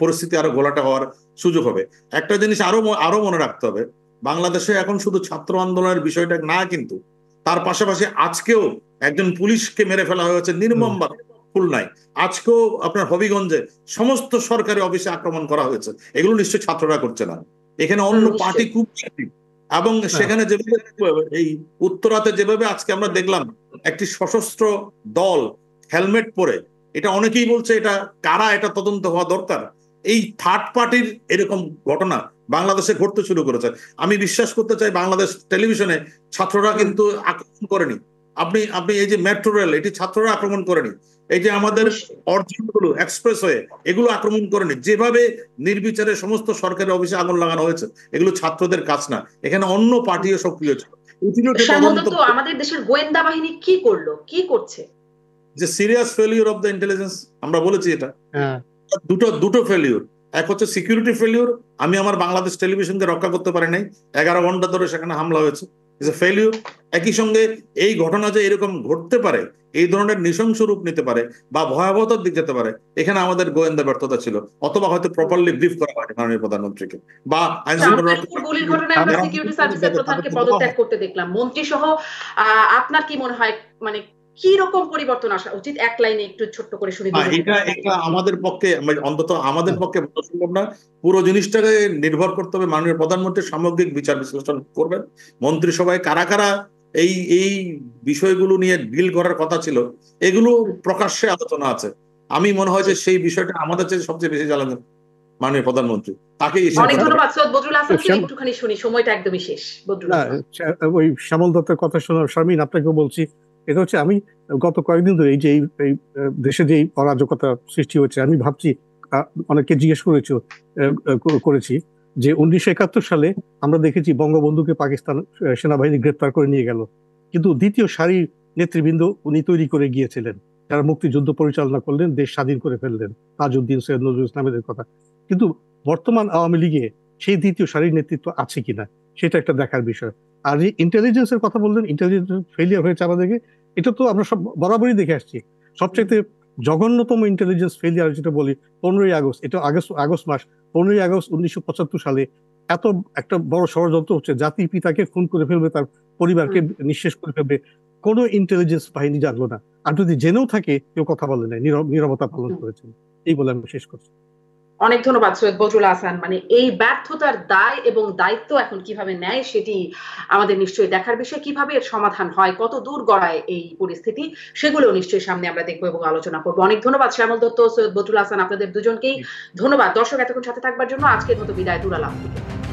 পরিস্থিতি আরো ঘোলাটা হওয়ার সুযোগ হবে একটা জিনিস আরো আরো মনে রাখতে হবে বাংলাদেশে এখন শুধু ছাত্র আন্দোলনের বিষয়টা না কিন্তু তার পাশাপাশি আজকেও একজন পুলিশকে মেরে ফেলা হয়েছে নির্মমভাবে খুলনায় আজকেও আপনার হবিগঞ্জে সমস্ত সরকারি অফিসে আক্রমণ করা হয়েছে এগুলো নিশ্চয়ই ছাত্ররা করছে না এখানে অন্য পার্টি খুব এবং হ্যাঁ। সেখানে যেভাবে এই উত্তরাতে যেভাবে আজকে আমরা দেখলাম একটি সশস্ত্র দল হেলমেট পরে এটা অনেকেই বলছে এটা কারা এটা তদন্ত হওয়া দরকার এই থার্ড পার্টির এরকম ঘটনা বাংলাদেশে ঘটতে শুরু করেছে আমি বিশ্বাস করতে চাই বাংলাদেশ টেলিভিশনে ছাত্ররা কিন্তু আক্রমণ করেনি আপনি আপনি এই যে মেট্রো রেল এটি ছাত্ররা আক্রমণ করেনি এই যে আমাদের অর্জনগুলো এক্সপ্রেস হয়ে এগুলো আক্রমণ করেনি যেভাবে নির্বিচারে সমস্ত সরকারি অফিসে আগুন লাগানো হয়েছে এগুলো ছাত্রদের কাজ না এখানে অন্য পার্টিও সক্রিয় ছিল আমাদের দেশের গোয়েন্দা বাহিনী কি করলো কি করছে যে serious failure of the intelligence আমরা বলেছি এটা হ্যাঁ। দুটো দুটো ফেলিউর এক হচ্ছে সিকিউরিটি ফেলিউর আমি আমার বাংলাদেশ টেলিভিশনকে রক্ষা করতে পারি নাই এগারো ঘন্টা ধরে সেখানে হামলা হয়েছে ইজ এ ফেলিউর একই সঙ্গে এই ঘটনা যে এরকম ঘটতে পারে এই ধরনের নৃশংস রূপ নিতে পারে বা ভয়াবহতার দিক যেতে পারে এখানে আমাদের গোয়েন্দা ব্যর্থতা ছিল অথবা হয়তো প্রপারলি ব্রিফ করা হয়নি মাননীয় প্রধানমন্ত্রীকে বা আইনশৃঙ্খলা দেখলাম মন্ত্রী সহ আপনার কি মনে হয় মানে কি রকম পরিবর্তন আসা উচিত এক লাইনে একটু ছোট্ট করে শুনে এটা এটা আমাদের পক্ষে মানে অন্তত আমাদের হ্যাঁ। পক্ষে বলা সম্ভব না পুরো জিনিসটাকে নির্ভর করতে হবে মাননীয় প্রধানমন্ত্রী সামগ্রিক বিচার বিশ্লেষণ করবেন মন্ত্রিসভায় কারা কারা এই এই বিষয়গুলো নিয়ে ডিল করার কথা ছিল এগুলো প্রকাশ্যে আলোচনা আছে আমি মনে হয় যে সেই বিষয়টা আমাদের চেয়ে সবচেয়ে বেশি জ্বালানো মাননীয় প্রধানমন্ত্রী তাকে অনেক ধন্যবাদ সৈয়দ বদরুল হাসানকে একটুখানি শুনি সময়টা একদমই শেষ বদরুল ওই শ্যামল দত্তের কথা শোনার শারমিন আপনাকেও বলছি এটা হচ্ছে আমি গত কয়েকদিন ধরে এই যে এই দেশে যে অরাজকতা সৃষ্টি হয়েছে আমি ভাবছি অনেককে জিজ্ঞেস করেছ করেছি যে উনিশশো একাত্তর সালে আমরা দেখেছি বঙ্গবন্ধুকে পাকিস্তান সেনাবাহিনী গ্রেপ্তার করে নিয়ে গেল কিন্তু দ্বিতীয় সারির নেতৃবৃন্দ উনি তৈরি করে গিয়েছিলেন যারা মুক্তিযুদ্ধ পরিচালনা করলেন দেশ স্বাধীন করে ফেললেন তাজউদ্দিন সৈয়দ নজরুল ইসলামের কথা কিন্তু বর্তমান আওয়ামী লীগে সেই দ্বিতীয় সারির নেতৃত্ব আছে কিনা সেটা একটা দেখার বিষয় আর যে ইন্টেলিজেন্সের কথা বললেন ইন্টেলিজেন্স ফেলিয়ার হয়েছে আমাদেরকে এটা তো আমরা সব বরাবরই দেখে আসছি সবচেয়ে জঘন্যতম ইন্টেলিজেন্স ফেলিয়ার যেটা বলি পনেরোই আগস্ট এটা আগস্ট আগস্ট মাস পনেরোই আগস্ট উনিশশো সালে এত একটা বড় ষড়যন্ত্র হচ্ছে জাতি পিতাকে খুন করে ফেলবে তার পরিবারকে নিঃশেষ করে ফেলবে কোনো ইন্টেলিজেন্স বাহিনী জানলো না আর যদি জেনেও থাকে কেউ কথা বলে নাই নিরবতা পালন করেছেন এই বলে আমি শেষ করছি অনেক ধন্যবাদ সৈয়দ বজরুল আহসান মানে এই ব্যর্থতার দায় এবং দায়িত্ব এখন কিভাবে নেয় সেটি আমাদের নিশ্চয়ই দেখার বিষয় কিভাবে এর সমাধান হয় কত দূর গড়ায় এই পরিস্থিতি সেগুলো নিশ্চয়ই সামনে আমরা দেখবো এবং আলোচনা করবো অনেক ধন্যবাদ শ্যামল দত্ত সৈয়দ বজরুল আহসান আপনাদের দুজনকেই ধন্যবাদ দর্শক এতক্ষণ সাথে থাকবার জন্য আজকের মতো বিদায় দুরালাম থেকে